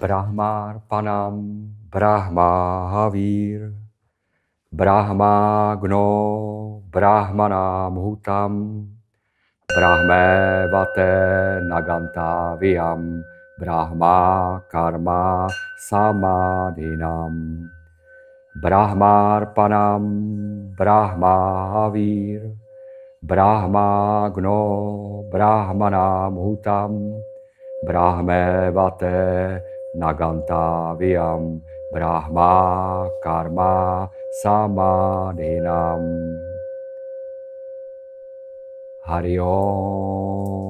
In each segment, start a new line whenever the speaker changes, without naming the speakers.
Brahmár panam, Brahma havír, Brahma gno, Brahmanám hutam, Brahmé vate Viam, Brahma karma samadhinam. Brahmárpanam, Brahma Gno, Brahmanám hutam, Brahmevate, नगंताव्यम ब्रह्मा कर्मा समाधिनम Hariom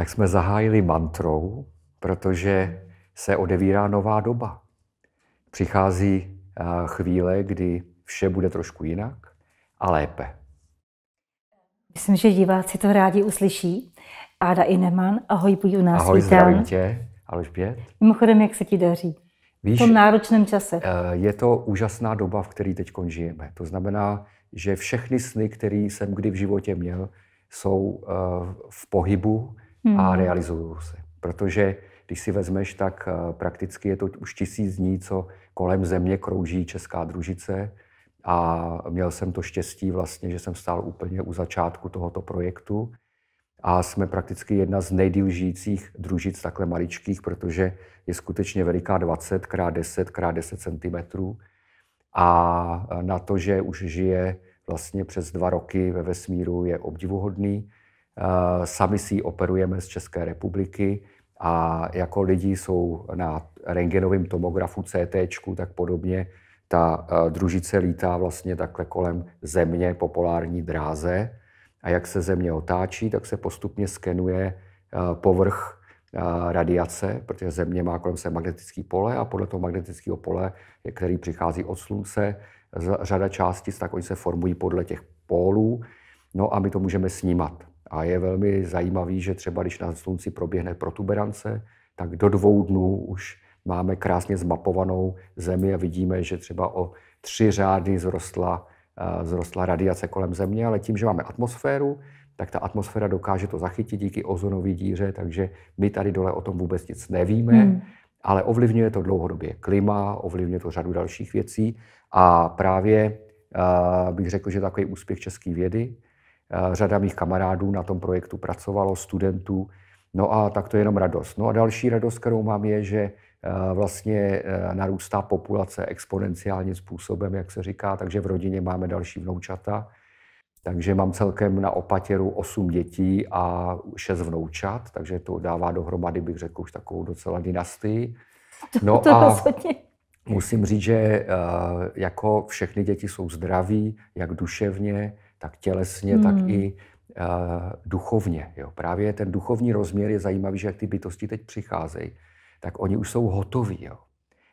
tak jsme zahájili mantrou, protože se odevírá nová doba. Přichází eh, chvíle, kdy vše bude trošku jinak a
lépe. Myslím, že diváci to rádi uslyší. Áda Ineman, ahoj, buď u nás. Ahoj, vítám. zdravím
tě, Alžbět.
Mimochodem, jak se ti daří? Víš, v tom náročném čase.
Eh, je to úžasná doba, v které teď žijeme. To znamená, že všechny sny, které jsem kdy v životě měl, jsou eh, v pohybu hmm. a realizují se. Protože když si vezmeš, tak eh, prakticky je to už tisíc dní, co kolem země krouží česká družice a měl jsem to štěstí vlastně, že jsem stál úplně u začátku tohoto projektu a jsme prakticky jedna z nejdýl družic takhle maličkých, protože je skutečně veliká 20 x 10 x 10 cm a na to, že už žije vlastně přes dva roky ve vesmíru je obdivuhodný Eh, sami si ji operujeme z České republiky a jako lidi jsou na rengenovém tomografu CT, tak podobně ta eh, družice lítá vlastně takhle kolem země po polární dráze a jak se země otáčí, tak se postupně skenuje eh, povrch radiace, protože Země má kolem se magnetické pole a podle toho magnetického pole, který přichází od Slunce, řada částic, tak oni se formují podle těch pólů. No a my to můžeme snímat. A je velmi zajímavý, že třeba když na slunci proběhne protuberance, tak do dvou dnů už máme krásně zmapovanou zemi a vidíme, že třeba o tři řády zrostla, eh, zrostla radiace kolem země, ale tím, že máme atmosféru, tak ta atmosféra dokáže to zachytit díky ozonové díře, takže my tady dole o tom vůbec nic nevíme, hmm. ale ovlivňuje to dlouhodobě klima, ovlivňuje to řadu dalších věcí a právě uh, bych řekl, že takový úspěch české vědy, Eh, řada mých kamarádů na tom projektu pracovalo, studentů. No a tak to je jenom radost. No a další radost, kterou mám, je, že eh, vlastně eh, narůstá populace exponenciálním způsobem, jak se říká, takže v rodině máme další vnoučata. Takže mám celkem na opatěru 8 dětí a 6 vnoučat, takže to dává dohromady, bych řekl, už takovou docela dynastii. No a musím říct, že jako všechny děti jsou zdraví, jak duševně, tak tělesně, hmm. tak i uh, duchovně. Jo. Právě ten duchovní rozměr je zajímavý, že jak ty bytosti teď přicházejí, tak oni už jsou hotoví. Jo.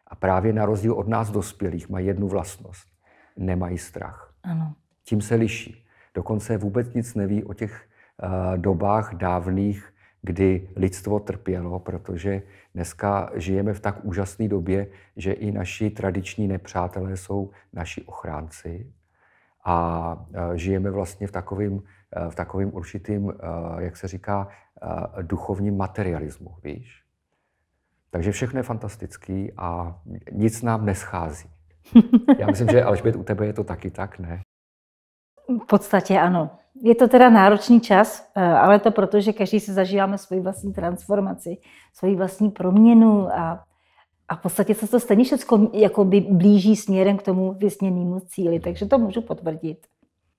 A právě na rozdíl od nás dospělých mají jednu vlastnost. Nemají strach. Ano. Tím se liší. Dokonce vůbec nic neví o těch uh, dobách dávných, kdy lidstvo trpělo, protože dneska žijeme v tak úžasné době, že i naši tradiční nepřátelé jsou naši ochránci a e, žijeme vlastně v takovým, e, v takovým určitým, e, jak se říká, duchovním materialismu, víš? Takže všechno je fantastický a nic nám neschází. Já myslím, že Alžbět, u tebe je to taky tak, ne?
V podstatě ano. Je to teda náročný čas, ale to proto, že každý si zažíváme svoji vlastní transformaci, svoji vlastní proměnu a a v podstatě se to stejně všechno by blíží směrem k tomu vysněnému cíli, hmm. takže to můžu potvrdit.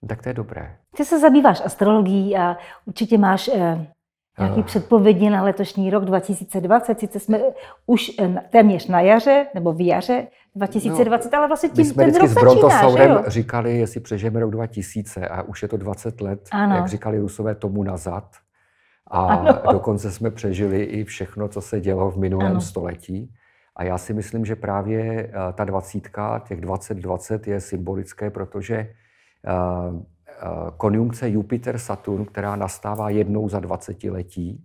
Tak to je dobré.
Ty se zabýváš astrologií a určitě máš eh, uh. předpovědi na letošní rok 2020. Sice jsme eh, už eh, téměř na jaře, nebo v jaře 2020, no, ale vlastně tím jsme ten rok s Brontosaurem začíná,
říkali, jestli přežijeme rok 2000 a už je to 20 let, ano. jak říkali Rusové, tomu nazad. A ano. dokonce jsme přežili i všechno, co se dělo v minulém ano. století. A já si myslím, že právě eh, ta dvacítka, těch 20-20 je symbolické, protože eh, eh, konjunkce Jupiter-Saturn, která nastává jednou za 20 letí,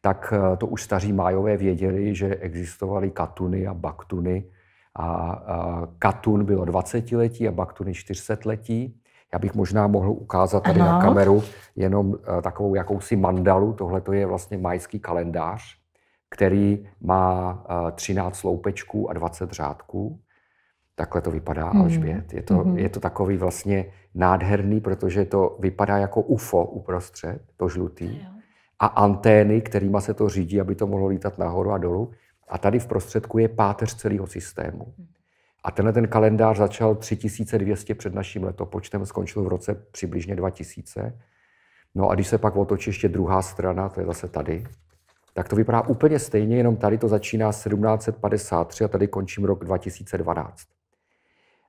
tak to už staří májové věděli, že existovaly katuny a baktuny. A katun bylo 20 letí a baktuny 400 letí. Já bych možná mohl ukázat tady ano. na kameru jenom takovou jakousi mandalu. Tohle to je vlastně majský kalendář který má 13 eh, sloupečků a 20 řádků. Takhle to vypadá mm. Alžbět. Je to, mm. je to takový vlastně nádherný, protože to vypadá jako UFO uprostřed, to žlutý. Jo. A antény, kterými se to řídí, aby to mohlo lítat nahoru a dolů. A tady v prostředku je páteř celého systému. Mhm. A tenhle ten kalendář začal 3200 před naším letopočtem, skončil v roce přibližně 2000. No a když se pak otočí ještě druhá strana, to je zase tady, tak to vypadá úplně stejně, jenom tady to začíná 1753 a tady končím rok 2012.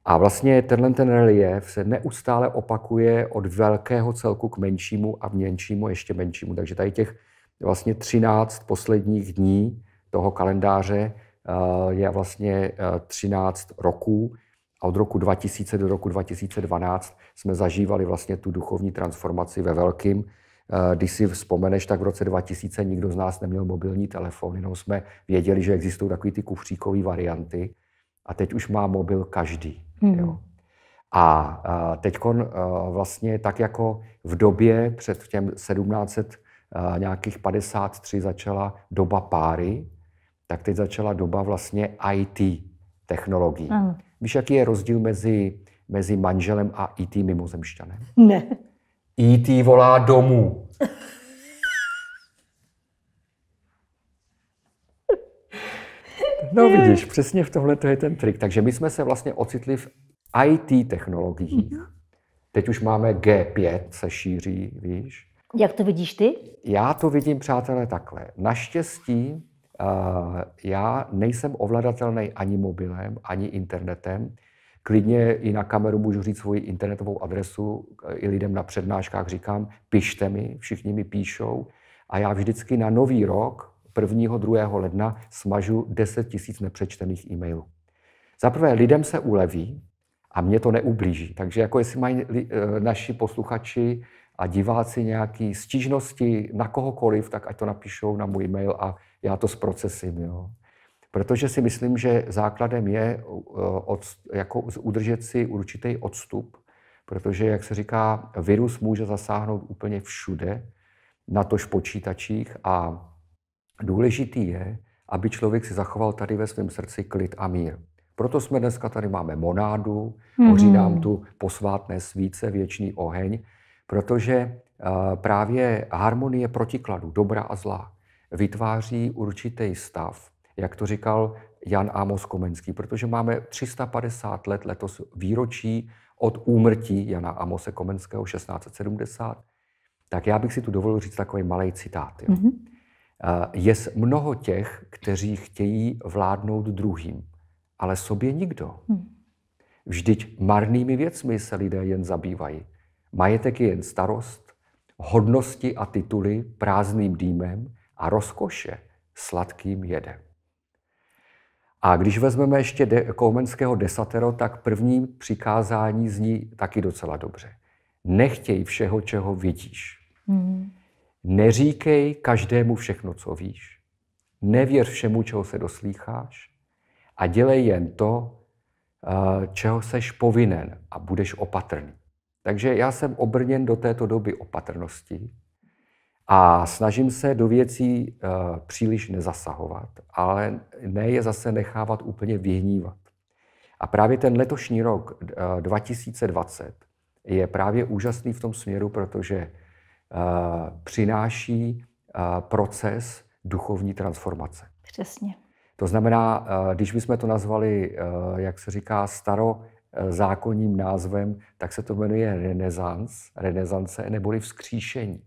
A vlastně tenhle ten relief se neustále opakuje od velkého celku k menšímu a menšímu ještě menšímu. Takže tady těch vlastně 13 posledních dní toho kalendáře eh, je vlastně 13 eh, roků a od roku 2000 do roku 2012 jsme zažívali vlastně tu duchovní transformaci ve velkým Eh, když si vzpomeneš, tak v roce 2000 nikdo z nás neměl mobilní telefon, jenom jsme věděli, že existují takové ty kufříkové varianty a teď už má mobil každý. Mm. Jo. A eh, teď eh, vlastně tak jako v době před těm 1700 nějakých 53 začala doba páry, tak teď začala doba vlastně IT technologií. Mm. Víš, jaký je rozdíl mezi, mezi manželem a IT mimozemšťanem? Ne. E.T. volá domů. No vidíš, přesně v tomhle to je ten trik. Takže my jsme se vlastně ocitli v IT technologiích. Mhm. Teď už máme G5, se šíří, víš.
Jak to vidíš ty?
Já to vidím, přátelé, takhle. Naštěstí uh, já nejsem ovladatelný ani mobilem, ani internetem. Klidně i na kameru můžu říct svoji internetovou adresu, i lidem na přednáškách říkám, pište mi, všichni mi píšou. A já vždycky na nový rok, 1. 2. ledna, smažu 10 tisíc nepřečtených e-mailů. Za prvé, lidem se uleví a mě to neublíží. Takže jako jestli mají eh, naši posluchači a diváci nějaké stížnosti na kohokoliv, tak ať to napíšou na můj e-mail a já to zprocesím. Jo protože si myslím, že základem je eh, od, jako udržet si určitý odstup, protože, jak se říká, virus může zasáhnout úplně všude, na tož počítačích a důležitý je, aby člověk si zachoval tady ve svém srdci klid a mír. Proto jsme dneska tady máme monádu, mm-hmm. hoří nám tu posvátné svíce, věčný oheň, protože uh, právě harmonie protikladu, dobra a zla, vytváří určitý stav, jak to říkal Jan Amos Komenský, protože máme 350 let letos výročí od úmrtí Jana Amose Komenského 1670, tak já bych si tu dovolil říct takový malý citát. Jo. Mm-hmm. Je mnoho těch, kteří chtějí vládnout druhým, ale sobě nikdo. Mm. Vždyť marnými věcmi se lidé jen zabývají. Majetek je jen starost, hodnosti a tituly prázdným dýmem a rozkoše sladkým jedem. A když vezmeme ještě de- Koumenského desatero, tak první přikázání zní taky docela dobře. Nechtěj všeho, čeho vidíš. Mm. Neříkej každému všechno, co víš. Nevěř všemu, čeho se doslýcháš. A dělej jen to, eh, čeho seš povinen a budeš opatrný. Takže já jsem obrněn do této doby opatrnosti, a snažím se do věcí eh, příliš nezasahovat, ale ne je zase nechávat úplně vyhnívat. A právě ten letošní rok 2020 eh, je právě úžasný v tom směru, protože eh, přináší proces duchovní transformace. Přesně. To znamená, když bychom to nazvali, jak se říká, staro zákonním názvem, tak se to jmenuje renesance. renesance neboli vzkříšení.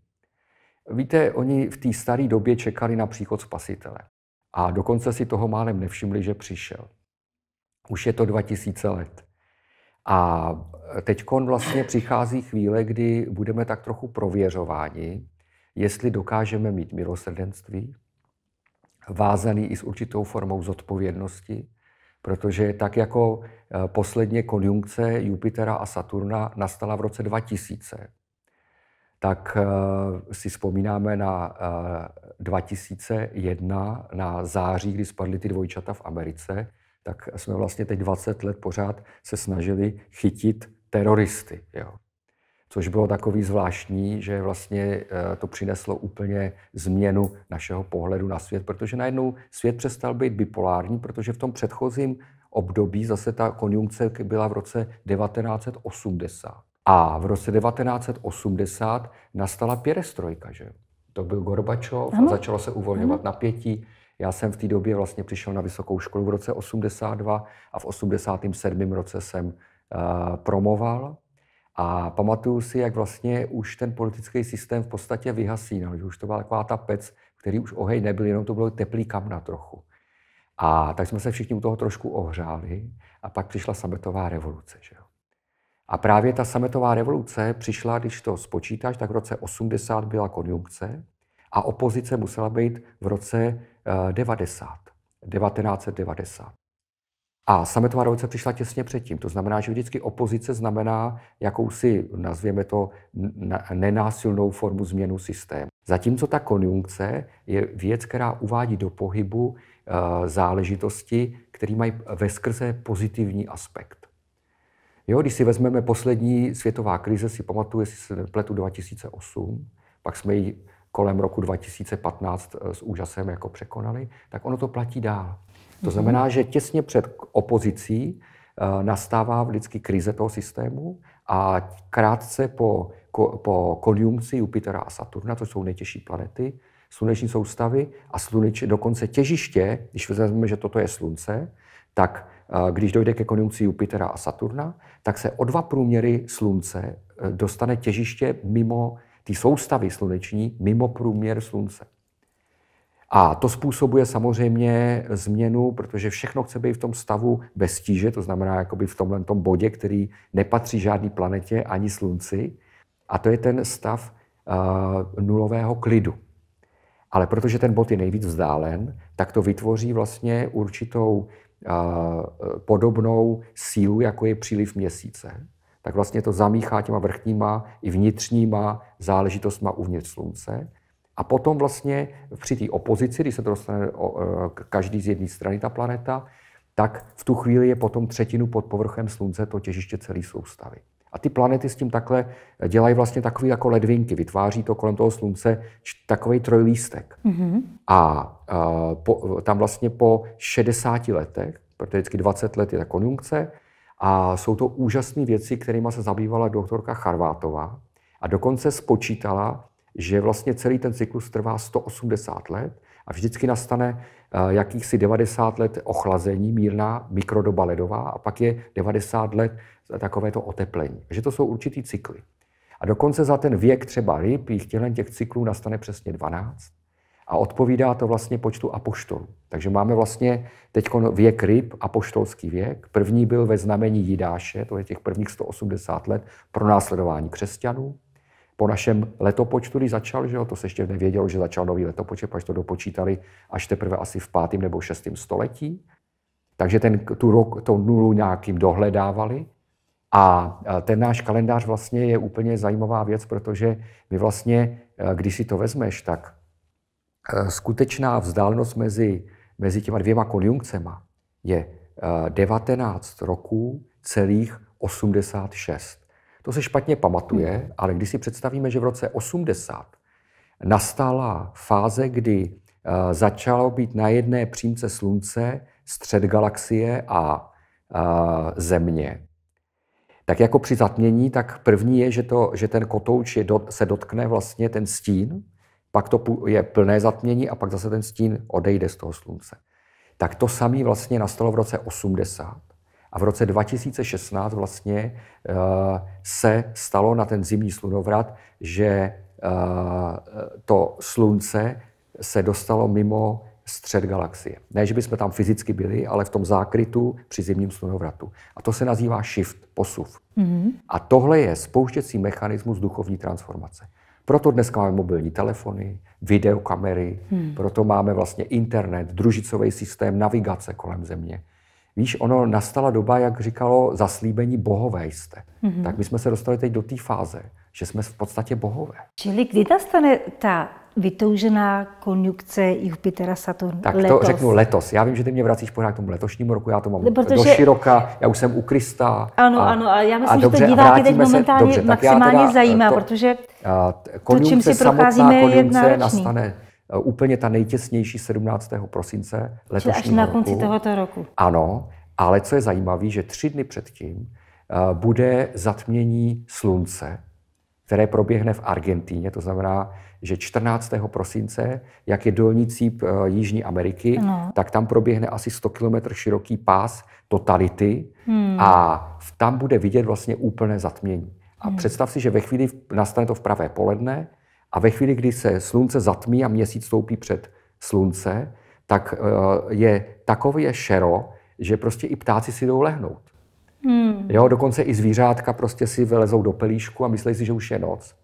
Víte, oni v té staré době čekali na příchod spasitele. A dokonce si toho málem nevšimli, že přišel. Už je to 2000 let. A teď vlastně přichází chvíle, kdy budeme tak trochu prověřováni, jestli dokážeme mít milosrdenství, vázaný i s určitou formou zodpovědnosti, protože tak jako eh, posledně konjunkce Jupitera a Saturna nastala v roce 2000, tak eh, si vzpomínáme na 2001, eh, na září, kdy spadly ty dvojčata v Americe, tak jsme vlastně teď 20 let pořád se snažili chytit teroristy. Jo. Což bylo takový zvláštní, že vlastně eh, to přineslo úplně změnu našeho pohledu na svět, protože najednou svět přestal být bipolární, protože v tom předchozím období zase ta konjunkce byla v roce 1980. A v roce 1980 nastala pěrestrojka, že To byl Gorbačov ano. a začalo se uvolňovat ano. napětí. Já jsem v té době vlastně přišel na vysokou školu v roce 82 a v 87. roce jsem uh, promoval. A pamatuju si, jak vlastně už ten politický systém v podstatě vyhasínal, že už to byla taková ta pec, který už ohej nebyl, jenom to bylo teplý kamna trochu. A tak jsme se všichni u toho trošku ohřáli a pak přišla sametová revoluce. Že jo? A právě ta sametová revoluce přišla, když to spočítáš, tak v roce 80 byla konjunkce a opozice musela být v roce 90, eh, 1990. A sametová revoluce přišla těsně předtím. To znamená, že vždycky opozice znamená jakousi, nazvěme to, nenásilnou formu změnu systému. Zatímco ta konjunkce je věc, která uvádí do pohybu eh, záležitosti, které mají veskrze pozitivní aspekt. Jo, když si vezmeme poslední světová krize, si pamatuju, jestli se pletu 2008, pak jsme ji kolem roku 2015 eh, s úžasem jako překonali, tak ono to platí dál. To mhm. znamená, že těsně před opozicí eh, nastává vždycky krize toho systému a krátce po, po konjunkci Jupitera a Saturna, to jsou nejtěžší planety, sluneční soustavy a sluneč, dokonce těžiště, když vezmeme, že toto je slunce, tak když dojde ke konjunkci Jupitera a Saturna, tak se o dva průměry Slunce eh, dostane těžiště mimo ty soustavy sluneční, mimo průměr Slunce. A to způsobuje samozřejmě změnu, protože všechno chce být v tom stavu bez tíže, to znamená jakoby v tomhle tom bodě, který nepatří žádný planetě ani slunci. A to je ten stav uh, nulového klidu. Ale protože ten bod je nejvíc vzdálen, tak to vytvoří vlastně určitou E, podobnou sílu, jako je příliv měsíce, tak vlastně to zamíchá těma vrchníma i vnitřníma záležitostma uvnitř slunce. A potom vlastně při té opozici, když se to dostane e, každý z jedné strany ta planeta, tak v tu chvíli je potom třetinu pod povrchem slunce to těžiště celé soustavy. A ty planety s tím takhle dělají vlastně takové jako ledvinky, vytváří to kolem toho slunce takový trojlístek. Mm-hmm. A, a po, tam vlastně po 60 letech, protože vždycky 20 let je ta konjunkce, a jsou to úžasné věci, kterými se zabývala doktorka Charvátová. A dokonce spočítala, že vlastně celý ten cyklus trvá 180 let a vždycky nastane jakýchsi 90 let ochlazení, mírná mikrodoba ledová a pak je 90 let takovéto oteplení. Že to jsou určitý cykly. A dokonce za ten věk třeba ryb, jich tělen těch cyklů nastane přesně 12 a odpovídá to vlastně počtu apoštolů. Takže máme vlastně teď věk ryb, apoštolský věk. První byl ve znamení Jidáše, to je těch prvních 180 let pro následování křesťanů. Po našem letopočtu, když začal, že jo, to se ještě nevědělo, že začal nový letopočet, až to dopočítali až teprve asi v 5. nebo 6. století. Takže ten, tu, rok, tu nulu nějakým dohledávali. A e, ten náš kalendář vlastně je úplně zajímavá věc, protože my vlastně, e, když si to vezmeš, tak e, skutečná vzdálenost mezi, mezi těma dvěma konjunkcema je 19 roků celých 86. To se špatně pamatuje, hmm. ale když si představíme, že v roce 80 nastala fáze, kdy začalo být na jedné přímce slunce, střed galaxie a země, tak jako při zatmění, tak první je, že, to, že ten kotouč je do, se dotkne vlastně ten stín, pak to je plné zatmění a pak zase ten stín odejde z toho slunce. Tak to samé vlastně nastalo v roce 80 a v roce 2016 vlastně uh, se stalo na ten zimní slunovrat, že uh, to slunce se dostalo mimo střed galaxie. Ne, že bychom tam fyzicky byli, ale v tom zákrytu při zimním slunovratu. A to se nazývá shift, posuv. Mm-hmm. A tohle je spouštěcí mechanismus duchovní transformace. Proto dneska máme mobilní telefony, videokamery, hmm. proto máme vlastně internet, družicový systém, navigace kolem země. Víš, ono nastala doba, jak říkalo, zaslíbení bohové jste. Mm-hmm. Tak my jsme se dostali teď do té fáze, že jsme v podstatě bohové.
Čili kdy nastane ta vytoužená konjunkce Jupitera Saturn Tak letos. to řeknu letos.
Já vím, že ty mě vracíš pořád k tomu letošnímu roku, já to mám no, Protože... do široka, já už jsem u Krista. Ano, a, ano, a já myslím, a dobře, že to diváky teď momentálně dobře, maximálně teda, eh, zajímá, to, protože to, čím si procházíme, je nastane eh, úplně ta nejtěsnější 17. prosince letošního roku. až na konci tohoto roku. Ano, ale co je zajímavé, že tři dny předtím eh, bude zatmění slunce které proběhne v Argentíně, to znamená, že 14. prosince, jak je dolní cíp eh, Jižní Ameriky, no. tak tam proběhne asi 100 km široký pás totality hmm. a tam bude vidět vlastně úplné zatmění. A hmm. představ si, že ve chvíli nastane to v pravé poledne a ve chvíli, kdy se slunce zatmí a měsíc stoupí před slunce, tak eh, je takové šero, že prostě i ptáci si jdou lehnout. Hmm. Jo, dokonce i zvířátka prostě si vylezou do pelíšku a myslí si, že už je noc.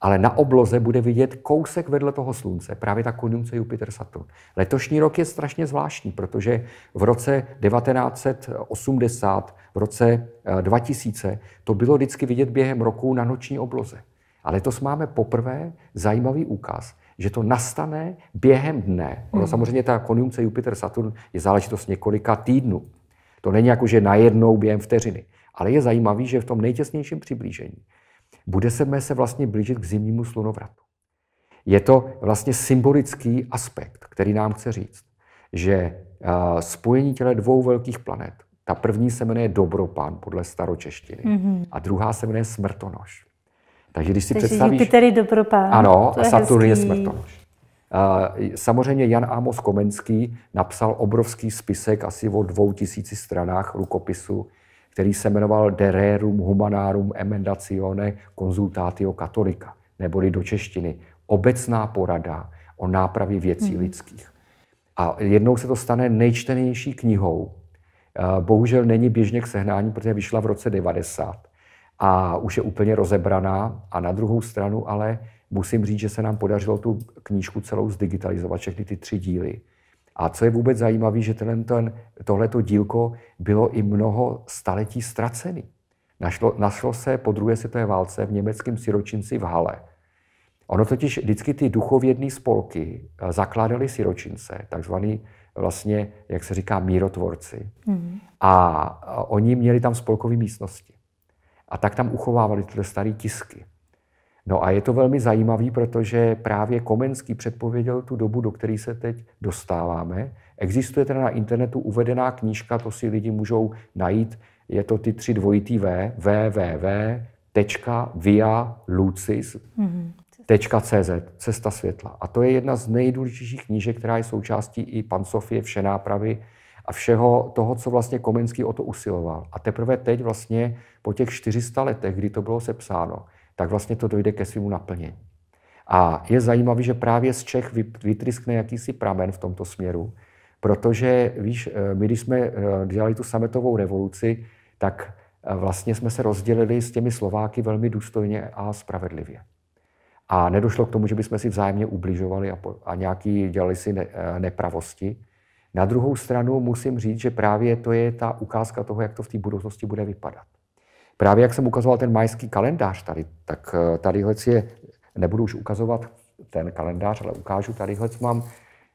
Ale na obloze bude vidět kousek vedle toho slunce, právě ta konjunkce Jupiter-Saturn. Letošní rok je strašně zvláštní, protože v roce 1980, v roce 2000, eh, to bylo vždycky vidět během roku na noční obloze. A letos máme poprvé zajímavý úkaz, že to nastane během dne. hmm. samozřejmě ta konjunkce Jupiter-Saturn je záležitost několika týdnů. To není jako, že najednou během vteřiny. Ale je zajímavý, že v tom nejtěsnějším přiblížení bude se se vlastně blížit k zimnímu slunovratu. Je to vlastně symbolický aspekt, který nám chce říct, že eh, spojení těle dvou velkých planet, ta první se jmenuje Dobropan podle staročeštiny mm-hmm. a druhá se jmenuje Smrtonoš. Takže když si Takže představíš... Jupiter je Dobropan. Ano, a Saturn je, je Smrtonoš. Samozřejmě Jan Amos Komenský napsal obrovský spisek asi o dvou tisíci stranách rukopisu, který se jmenoval De Rerum Humanarum Emendatione Consultatio Catholica, neboli do češtiny Obecná porada o nápravě věcí hmm. lidských. A jednou se to stane nejčtenější knihou. Eh, bohužel není běžně k sehnání, protože vyšla v roce 90 a už je úplně rozebraná. A na druhou stranu ale Musím říct, že se nám podařilo tu knížku celou zdigitalizovat, všechny ty tři díly. A co je vůbec zajímavé, že ten, ten, tohleto dílko bylo i mnoho staletí ztracený. Našlo, našlo se po druhé světové válce v německém siročinci v Hale. Ono totiž vždycky ty duchovědné spolky eh, zakládaly siročince, takzvaný vlastně, jak se říká, mírotvorci. Mm. A oni měli tam spolkové místnosti. A tak tam uchovávali tyhle staré tisky. No a je to velmi zajímavý, protože právě Komenský předpověděl tu dobu, do které se teď dostáváme. Existuje teda na internetu uvedená knížka, to si lidi můžou najít. Je to ty tři dvojitý V, www.vialucis.cz, mhm. tečka, via, lucis, Cesta světla. A to je jedna z nejdůležitějších knížek, která je součástí i pan Sofie Všenápravy a všeho toho, co vlastně Komenský o to usiloval. A teprve teď vlastně po těch 400 letech, kdy to bylo sepsáno, tak vlastně to dojde ke svému naplnění. A je zajímavé, že právě z Čech vytryskne jakýsi pramen v tomto směru, protože, víš, eh, my když jsme eh, dělali tu sametovou revoluci, tak eh, vlastně jsme se rozdělili s těmi Slováky velmi důstojně a spravedlivě. A nedošlo k tomu, že bychom si vzájemně ubližovali a, po, a nějaký dělali si ne, nepravosti. Na druhou stranu musím říct, že právě to je ta ukázka toho, jak to v té budoucnosti bude vypadat. Právě jak jsem ukazoval ten majský kalendář tady, tak eh, tadyhle je, nebudu už ukazovat ten kalendář, ale ukážu tadyhle mám.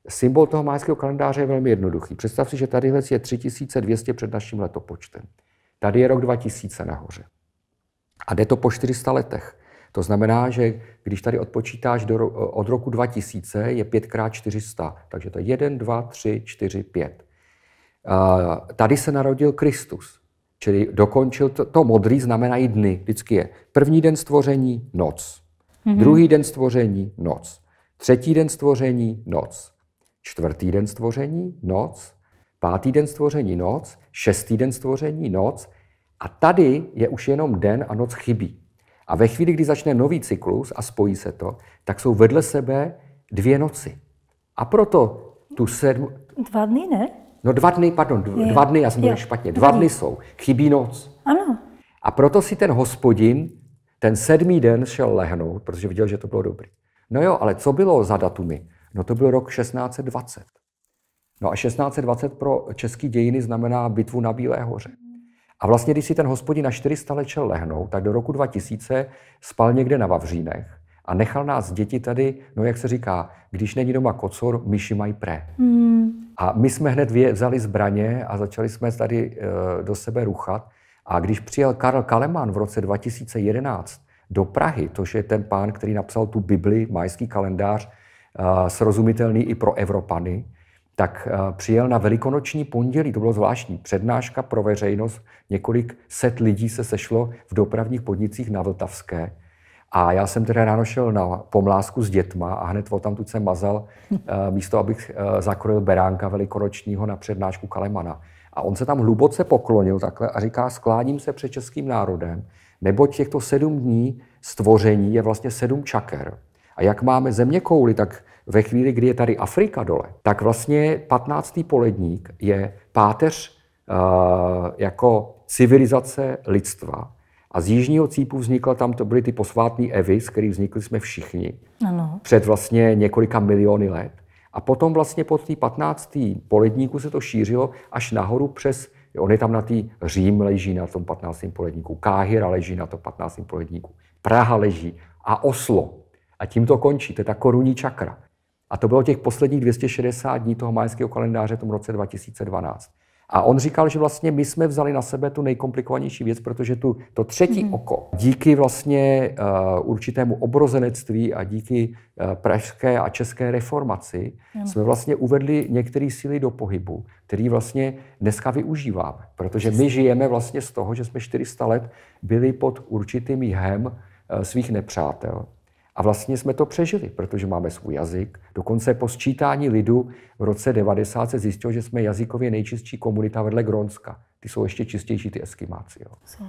Symbol toho majského kalendáře je velmi jednoduchý. Představ si, že tadyhle je 3200 před naším letopočtem. Tady je rok 2000 nahoře. A jde to po 400 letech. To znamená, že když tady odpočítáš do, eh, od roku 2000, je 5 x 400, takže to je 1, 2, 3, 4, 5. Tady se narodil Kristus. Čili dokončil to, to modrý znamenají dny. Vždycky je první den stvoření, noc. Mm-hmm. Druhý den stvoření, noc. Třetí den stvoření, noc. Čtvrtý den stvoření, noc. Pátý den stvoření, noc. Šestý den stvoření, noc. A tady je už jenom den a noc chybí. A ve chvíli, kdy začne nový cyklus a spojí se to, tak jsou vedle sebe dvě noci. A proto tu sedm... Dva dny, ne? No dva dny, pardon, dva dva dny, já jsem byl špatně, dva dny jsou, chybí noc. Ano. A proto si ten hospodin ten sedmý den šel lehnout, protože viděl, že to bylo dobrý. No jo, ale co bylo za datumy? No to byl rok 1620. No a 1620 pro český dějiny znamená bitvu na Bílé hoře. A vlastně, když si ten hospodin na 400 let šel lehnout, tak do roku 2000 spal někde na Vavřínech a nechal nás děti tady, no jak se říká, když není doma kocor, myši mají pre. Hmm. A my jsme hned vzali zbraně a začali jsme tady e, do sebe ruchat. A když přijel Karl Kaleman v roce 2011 do Prahy, to je ten pán, který napsal tu Bibli, majský kalendář, e, srozumitelný i pro Evropany, tak e, přijel na velikonoční pondělí, to bylo zvláštní, přednáška pro veřejnost, několik set lidí se sešlo v dopravních podnicích na Vltavské a já jsem teda ráno šel na pomlásku s dětma a hned tamtud jsem mazal eh, místo, abych eh, zakrojil beránka velikonočního na přednášku Kalemana. A on se tam hluboce poklonil takhle a říká, skláním se před českým národem, neboť těchto sedm dní stvoření je vlastně sedm čaker. A jak máme země kouly, tak ve chvíli, kdy je tady Afrika dole, tak vlastně 15. poledník je páteř uh, jako civilizace lidstva. A z jižního cípu vznikla tam, to byly ty posvátné evy, z kterých vznikli jsme všichni. Ano. Před vlastně několika miliony let. A potom vlastně po tý 15. poledníku se to šířilo až nahoru přes, on je tam na tý Řím leží na tom 15. poledníku, Káhira leží na tom 15. poledníku, Praha leží a Oslo. A tím to končí, to je ta korunní čakra. A to bylo těch posledních 260 dní toho majského kalendáře v tom roce 2012. A on říkal, že vlastně my jsme vzali na sebe tu nejkomplikovanější věc, protože tu, to třetí mm-hmm. oko díky vlastně uh, určitému obrozenectví a díky uh, pražské a české reformaci mm-hmm. jsme vlastně uvedli některé síly do pohybu, který vlastně dneska využíváme. Protože my žijeme vlastně z toho, že jsme 400 let byli pod určitým jhem uh, eh, svých nepřátel. A vlastně jsme to přežili, protože máme svůj jazyk. Dokonce po sčítání lidu v roce 90 se zjistilo, že jsme jazykově nejčistší komunita vedle Grónska. Ty jsou ještě čistější, ty eskimáci. Jo.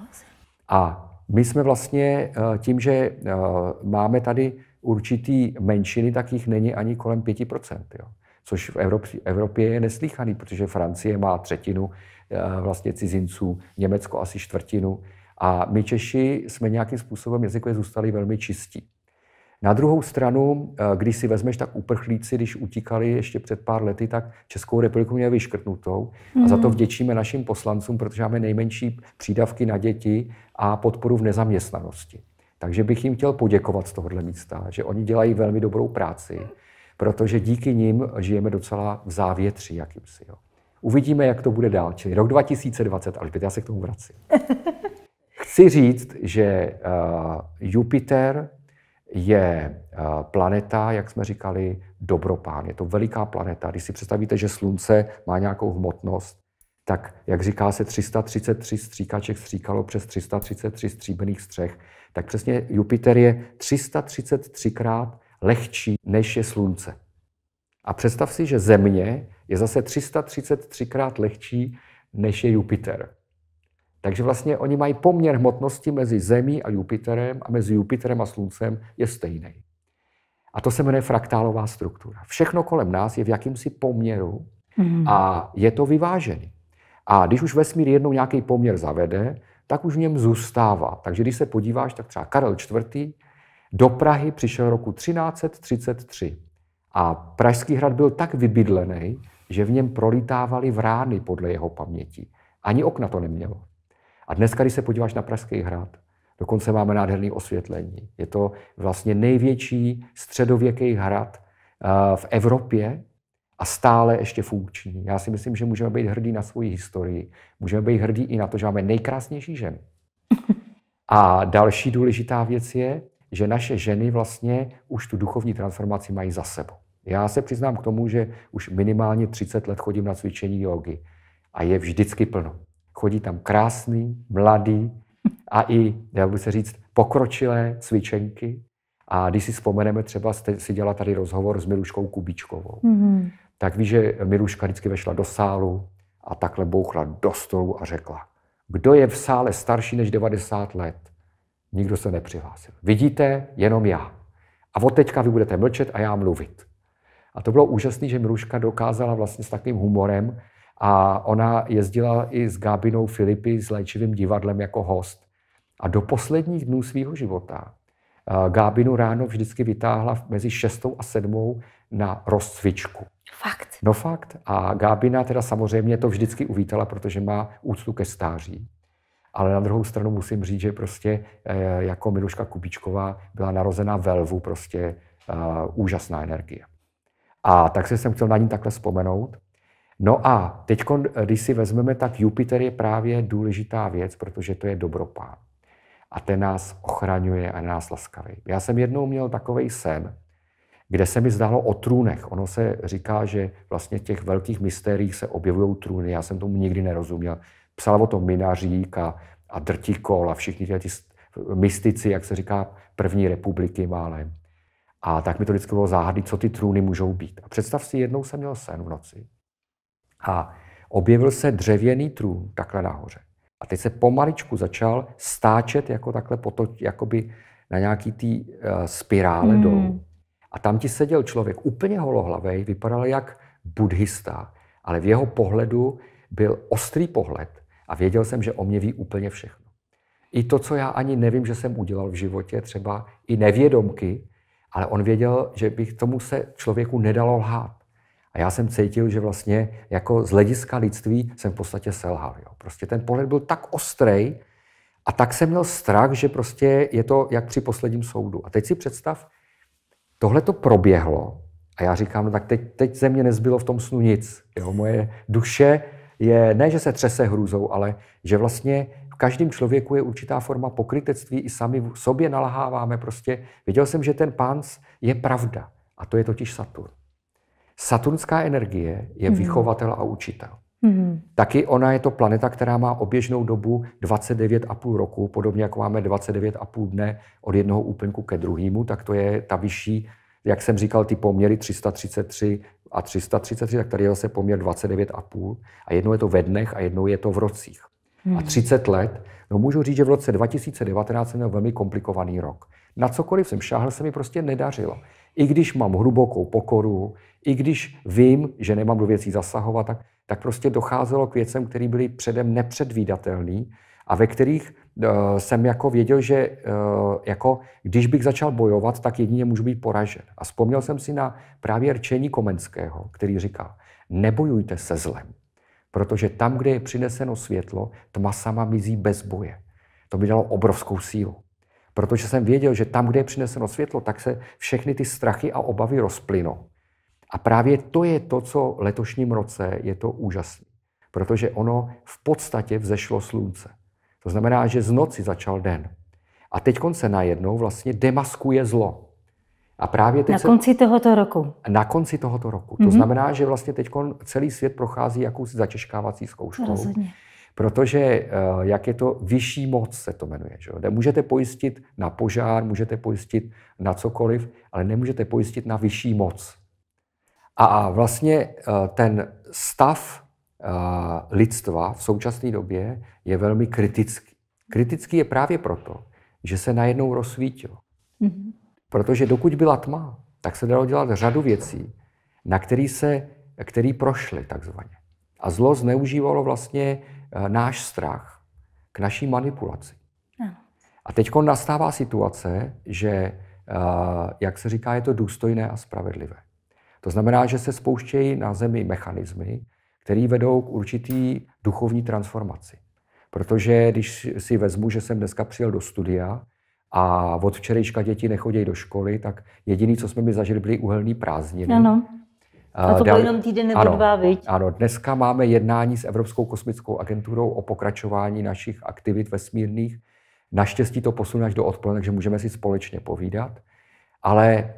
A my jsme vlastně eh, tím, že eh, máme tady určitý menšiny, tak jich není ani kolem 5%. Jo. Což v Evropě, Evropě je neslýchaný, protože Francie má třetinu eh, vlastně cizinců, Německo asi čtvrtinu. A my Češi jsme nějakým způsobem jazykově zůstali velmi čistí. Na druhou stranu, eh, když si vezmeš, tak uprchlíci, když utíkali ještě před pár lety, tak Českou republiku měli vyškrtnutou. Mm. A za to hmm. vděčíme našim poslancům, protože máme nejmenší přídavky na děti a podporu v nezaměstnanosti. Takže bych jim chtěl poděkovat z tohohle místa, že oni dělají velmi dobrou práci, protože díky nim žijeme docela v závětří jakýmsi. Jo. Uvidíme, jak to bude dál. Čili rok 2020, ale já se k tomu vracím. Chci říct, že uh, Jupiter je eh, planeta, jak jsme říkali, dobropán. Je to veliká planeta. Když si představíte, že Slunce má nějakou hmotnost, tak, jak říká se, 333 stříkaček stříkalo přes 333 stříbených střech, tak přesně Jupiter je 333 krát lehčí, než je Slunce. A představ si, že Země je zase 333 krát lehčí, než je Jupiter. Takže vlastně oni mají poměr hmotnosti mezi Zemí a Jupiterem a mezi Jupiterem a Sluncem je stejný. A to se jmenuje fraktálová struktura. Všechno kolem nás je v jakýmsi poměru
mm. a
je to vyvážený. A když už vesmír jednou nějaký poměr zavede, tak už v něm zůstává. Takže když se podíváš, tak třeba Karel IV. do Prahy přišel roku 1333. A Pražský hrad byl tak vybydlený, že v něm prolítávaly vrány podle jeho paměti. Ani okna to nemělo. A dneska, když se podíváš na Pražský hrad, dokonce máme nádherné osvětlení. Je to vlastně největší středověký hrad eh, v Evropě a stále ještě funkční. Já si myslím, že můžeme být hrdí na svoji historii. Můžeme být hrdí i na to, že máme nejkrásnější ženy. A další důležitá věc je, že naše ženy vlastně už tu duchovní transformaci mají za sebou. Já se přiznám k tomu, že už minimálně 30 let chodím na cvičení jogy a je vždycky plno. Chodí tam krásný, mladý a i, jak by se říct, pokročilé cvičenky. A když si vzpomeneme, třeba jste si dělala tady rozhovor s Miluškou Kubičkovou, mm-hmm. tak víš, že Miluška vždycky vešla do sálu a takhle bouchla do stolu a řekla, kdo je v sále starší než 90 let? Nikdo se nepřihlásil. Vidíte, jenom já. A od teďka vy budete mlčet a já mluvit. A to bylo úžasné, že Miluška dokázala vlastně s takovým humorem a ona jezdila i s Gábinou Filipy s léčivým divadlem jako host. A do posledních dnů svého života eh, Gábinu ráno vždycky vytáhla mezi šestou a sedmou na rozcvičku. Fakt. No fakt. A Gábina teda samozřejmě to vždycky uvítala, protože má úctu ke stáří. Ale na druhou stranu musím říct, že prostě eh, jako Miluška Kubičková byla narozená ve lvu, prostě uh, úžasná energie. A tak jsem chtěl na ní takhle vzpomenout. No a teď, když si vezmeme, tak Jupiter je právě důležitá věc, protože to je dobropá. A ten nás ochraňuje a nás laskavý. Já jsem jednou měl takový sen, kde se mi zdálo o trůnech. Ono se říká, že vlastně v těch velkých mystériích se objevují trůny. Já jsem tomu nikdy nerozuměl. Psal o tom Minařík a, a Drtikol a všichni ti mystici, jak se říká, první republiky málem. A tak mi to vždycky bylo záhady, co ty trůny můžou být. A představ si, jednou jsem měl sen v noci, a objevil se dřevěný trůn takhle nahoře. A teď se pomaličku začal stáčet jako takhle potoč, jakoby na nějaký tý uh, spirále mm. dolů. A tam ti seděl člověk úplně holohlavej, vypadal jak buddhista, ale v jeho pohledu byl ostrý pohled a věděl jsem, že o mě ví úplně všechno. I to, co já ani nevím, že jsem udělal v životě, třeba i nevědomky, ale on věděl, že bych tomu se člověku nedalo lhát. A já jsem cítil, že vlastně jako z hlediska lidství jsem v podstatě selhal. Jo. Prostě ten pohled byl tak ostrý a tak jsem měl strach, že prostě je to jak při posledním soudu. A teď si představ, tohle to proběhlo a já říkám, no tak teď, teď ze mě nezbylo v tom snu nic. Jo. Moje duše je, ne že se třese hrůzou, ale že vlastně v každém člověku je určitá forma pokrytectví, i sami v sobě nalaháváme prostě. Viděl jsem, že ten pán je pravda a to je totiž Saturn. Saturnská energie je hmm vychovatel a učitel. hmm Taky ona je to planeta, která má oběžnou dobu 29,5 roku, podobně jako máme 29,5 dne od jednoho úplňku ke druhému, tak to je ta vyšší, jak jsem říkal, ty poměry 333 a 333, tak tady je zase poměr 29,5 a jednou je to ve dnech a jednou je to v rocích. Hmm. A 30 let, no můžu říct, že v roce 2019 jsem měl velmi komplikovaný rok. Na cokoliv jsem šáhl, se mi prostě nedařilo. I když mám hlubokou pokoru, i když vím, že nemám do věcí zasahovat, tak, tak prostě docházelo k věcem, které byly předem nepředvídatelné a ve kterých uh, jsem jako věděl, že uh, jako, když bych začal bojovat, tak jedině můžu být poražen. A vzpomněl jsem si na právě rčení Komenského, který říká, nebojujte se zlem, protože tam, kde je přineseno světlo, tma sama mizí bez boje. To by dalo obrovskou sílu. Protože jsem věděl, že tam, kde je přineseno světlo, tak se všechny ty strachy a obavy rozplynou. A právě to je to, co letošním roce je to úžasné, protože ono v podstatě vzešlo slunce. To znamená, že z noci začal den. A teď se najednou vlastně demaskuje zlo. A právě teď na konci
tohoto roku.
Na konci tohoto roku. Mm-hmm. To mhm. znamená, že vlastně teď celý svět prochází jakousi začeškávací zkouškou. Rozhodně. Protože eh, jak je to vyšší moc, se to jmenuje. Že? Můžete pojistit na požár, můžete pojistit na cokoliv, ale nemůžete pojistit na vyšší moc. A vlastně eh, ten stav eh, lidstva v současné době je velmi kritický. Kritický je právě proto, že se najednou rozsvítilo. Mhm. Protože dokud byla tma, tak se dalo dělat řadu věcí, na který se, který prošly takzvaně. A zlo zneužívalo vlastně eh, náš strach k naší manipulaci. A teď nastává situace, že, jak se říká, je to důstojné a spravedlivé. To znamená, že se spouštějí na zemi mechanismy, které vedou k určitý duchovní transformaci. Protože když si vezmu, že jsem dneska přijel do studia a od včerejška děti nechodí do školy, tak jediný, co jsme mi zažili, byly uhelný prázdniny. Ano. A to byl jenom týden nebo ano, dva, viď? Ano, dneska máme jednání s Evropskou kosmickou agenturou o pokračování našich aktivit vesmírných. Naštěstí to posune až do odpoledne, takže můžeme si společně povídat ale eh,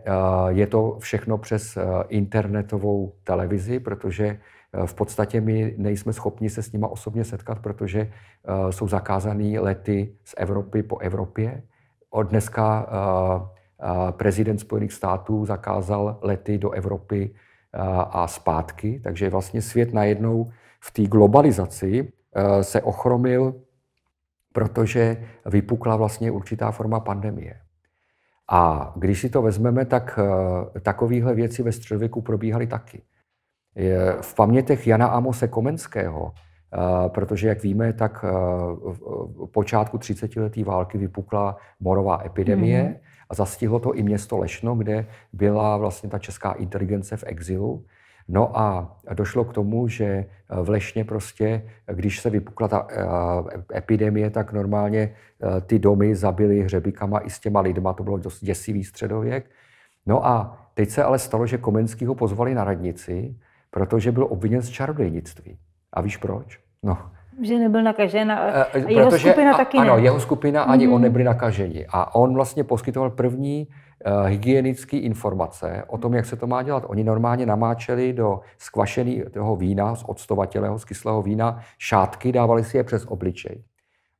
je to všechno přes eh, internetovou televizi, protože eh, v podstatě my nejsme schopni se s nima osobně setkat, protože jsou zakázané lety z Evropy po Evropě. Od dneska prezident Spojených států zakázal lety do Evropy a zpátky, takže vlastně svět najednou v té globalizaci se ochromil, protože vypukla vlastně určitá forma pandemie. A když si to vezmeme, tak eh, takovéhle věci ve středověku probíhaly taky. V pamětech Jana Amose Komenského, eh, protože, jak víme, tak eh, v počátku 30. letý války vypukla morová epidemie mm. a zastihlo to i město Lešno, kde byla vlastně ta česká inteligence v exilu. No a došlo k tomu, že eh, v Lešně prostě, eh, když se vypukla ta eh, e, epidemie, tak normálně ty domy zabily hřebíkama i s těma lidma, to bylo dost děsivý středověk. No a teď se ale stalo, že Komenský ho pozvali na radnici, protože byl obviněn z čarodějnictví. A víš proč? No,
že nebyl nakažen a, jeho Protože, skupina taky ne. Ano, jeho skupina ani mm. on mhm. nebyli
nakaženi. A on vlastně poskytoval první Eh, hygienické informace o tom, jak se to má dělat. Oni normálně namáčeli do skvašeného vína, z odstovatělého, z kyslého vína, šátky, dávali si je přes obličej.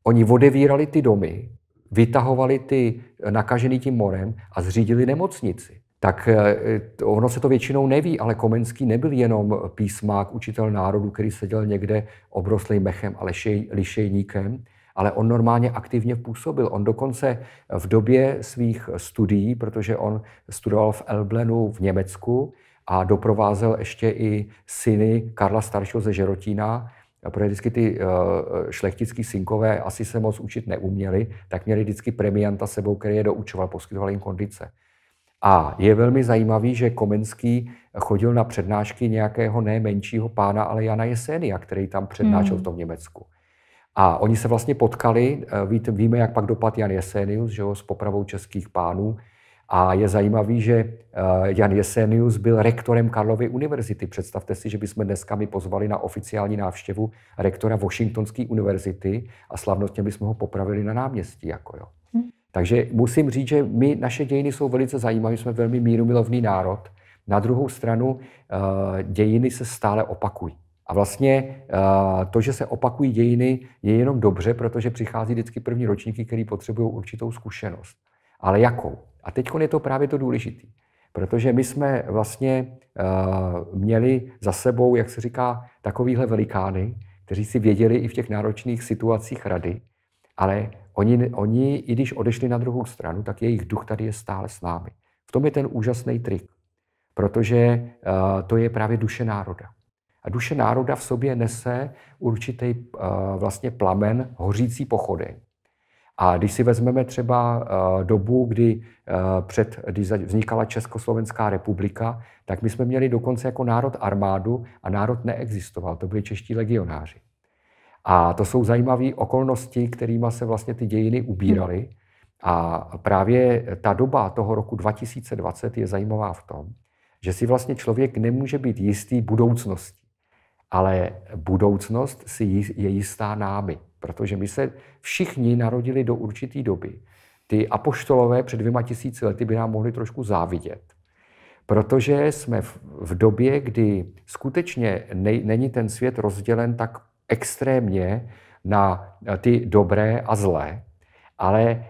Oni odevírali ty domy, vytahovali ty eh, nakažený tím morem a zřídili nemocnici. Tak eh, ono se to většinou neví, ale Komenský nebyl jenom písmák, učitel národu, který seděl někde obroslý mechem a lišej, lišejníkem, ale on normálně aktivně působil. On dokonce v době svých studií, protože on studoval v Elblenu v Německu a doprovázel ještě i syny Karla Staršího ze Žerotína, protože vždycky ty eh, šlechtický synkové asi se moc učit neuměli, tak měli vždycky premianta sebou, který je doučoval, poskytoval jim kondice. A je velmi zajímavý, že Komenský chodil na přednášky nějakého ne menšího pána, ale Jana Jesenia, který tam přednášel hmm. v tom Německu. A oni se vlastně potkali, eh, víme, jak pak dopad Jan Jesenius že jo, s popravou českých pánů. A je zajímavý, že eh, Jan Jesenius byl rektorem Karlovy univerzity. Představte si, že bychom dneska mi pozvali na oficiální návštěvu rektora Washingtonské univerzity a slavnostně bychom ho popravili na náměstí. Jako jo. Hm. Takže musím říct, že my, naše dějiny jsou velice zajímavé, jsme velmi mírumilovný národ. Na druhou stranu eh, dějiny se stále opakují. A vlastně eh, to, že se opakují dějiny, je jenom dobře, protože přichází vždycky první ročníky, který potřebují určitou zkušenost. Ale jakou? A teď je to právě to důležité. Protože my jsme vlastně eh, měli za sebou, jak se říká, takovýhle velikány, kteří si věděli i v těch náročných situacích rady, ale oni, oni, i když odešli na druhou stranu, tak jejich duch tady je stále s námi. V tom je ten úžasný trik, protože eh, to je právě duše národa. A duše národa v sobě nese určitý eh, vlastně plamen hořící pochody. A když si vezmeme třeba eh, dobu, kdy eh, před, když vznikala Československá republika, tak my jsme měli dokonce jako národ armádu a národ neexistoval. To byli čeští legionáři. A to jsou zajímavé okolnosti, kterými se vlastně ty dějiny ubíraly. A právě ta doba toho roku 2020 je zajímavá v tom, že si vlastně člověk nemůže být jistý budoucností ale budoucnost si je jistá námi, protože my se všichni narodili do určité doby. Ty apoštolové před dvěma tisíci lety by nám mohli trošku závidět, protože jsme v době, kdy skutečně není ten svět rozdělen tak extrémně na ty dobré a zlé, ale e,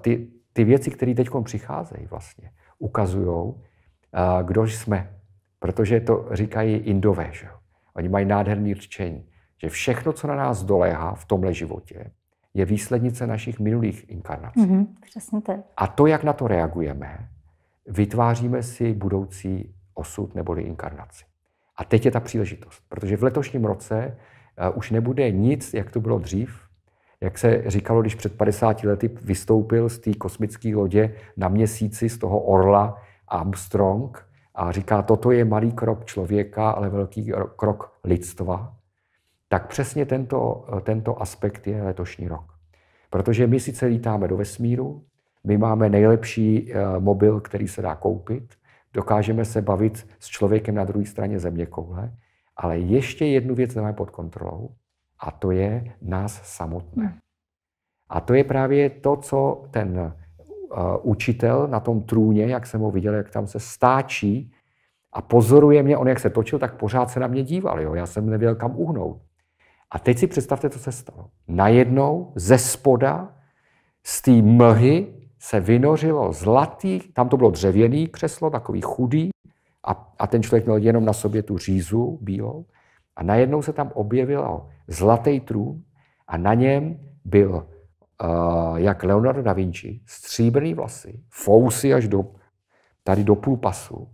ty, ty věci, které teď přicházejí vlastně, ukazují, e, kdož jsme. Protože to říkají indové, že? Oni mají nádherný řečení, že všechno, co na nás doléhá v tomhle životě, je výslednice našich minulých inkarnací.
Mm-hmm, přesně tak.
A to, jak na to reagujeme, vytváříme si budoucí osud neboli inkarnaci. A teď je ta příležitost, protože v letošním roce eh, už nebude nic, jak to bylo dřív, jak se říkalo, když před 50 lety vystoupil z té kosmické lodě na měsíci z toho orla Armstrong a říká, toto je malý krok člověka, ale velký krok lidstva, tak přesně tento, tento aspekt je letošní rok. Protože my sice lítáme do vesmíru, my máme nejlepší eh, mobil, který se dá koupit, dokážeme se bavit s člověkem na druhé straně země koule, ale ještě jednu věc nemáme pod kontrolou a to je nás samotné. Hmm. A to je právě to, co ten učitel na tom trůně, jak jsem ho viděl, jak tam se stáčí a pozoruje mě, on jak se točil, tak pořád se na mě díval, jo? já jsem nevěděl, kam uhnout. A teď si představte, co se stalo. Najednou ze spoda, z té mlhy, se vynořilo zlatý, tam to bylo dřevěný křeslo, takový chudý, a, a ten člověk měl jenom na sobě tu řízu bílou. A najednou se tam objevil zlatý trůn a na něm byl jak Leonardo da Vinci, stříbrný vlasy, fousy až do, tady do půl pasu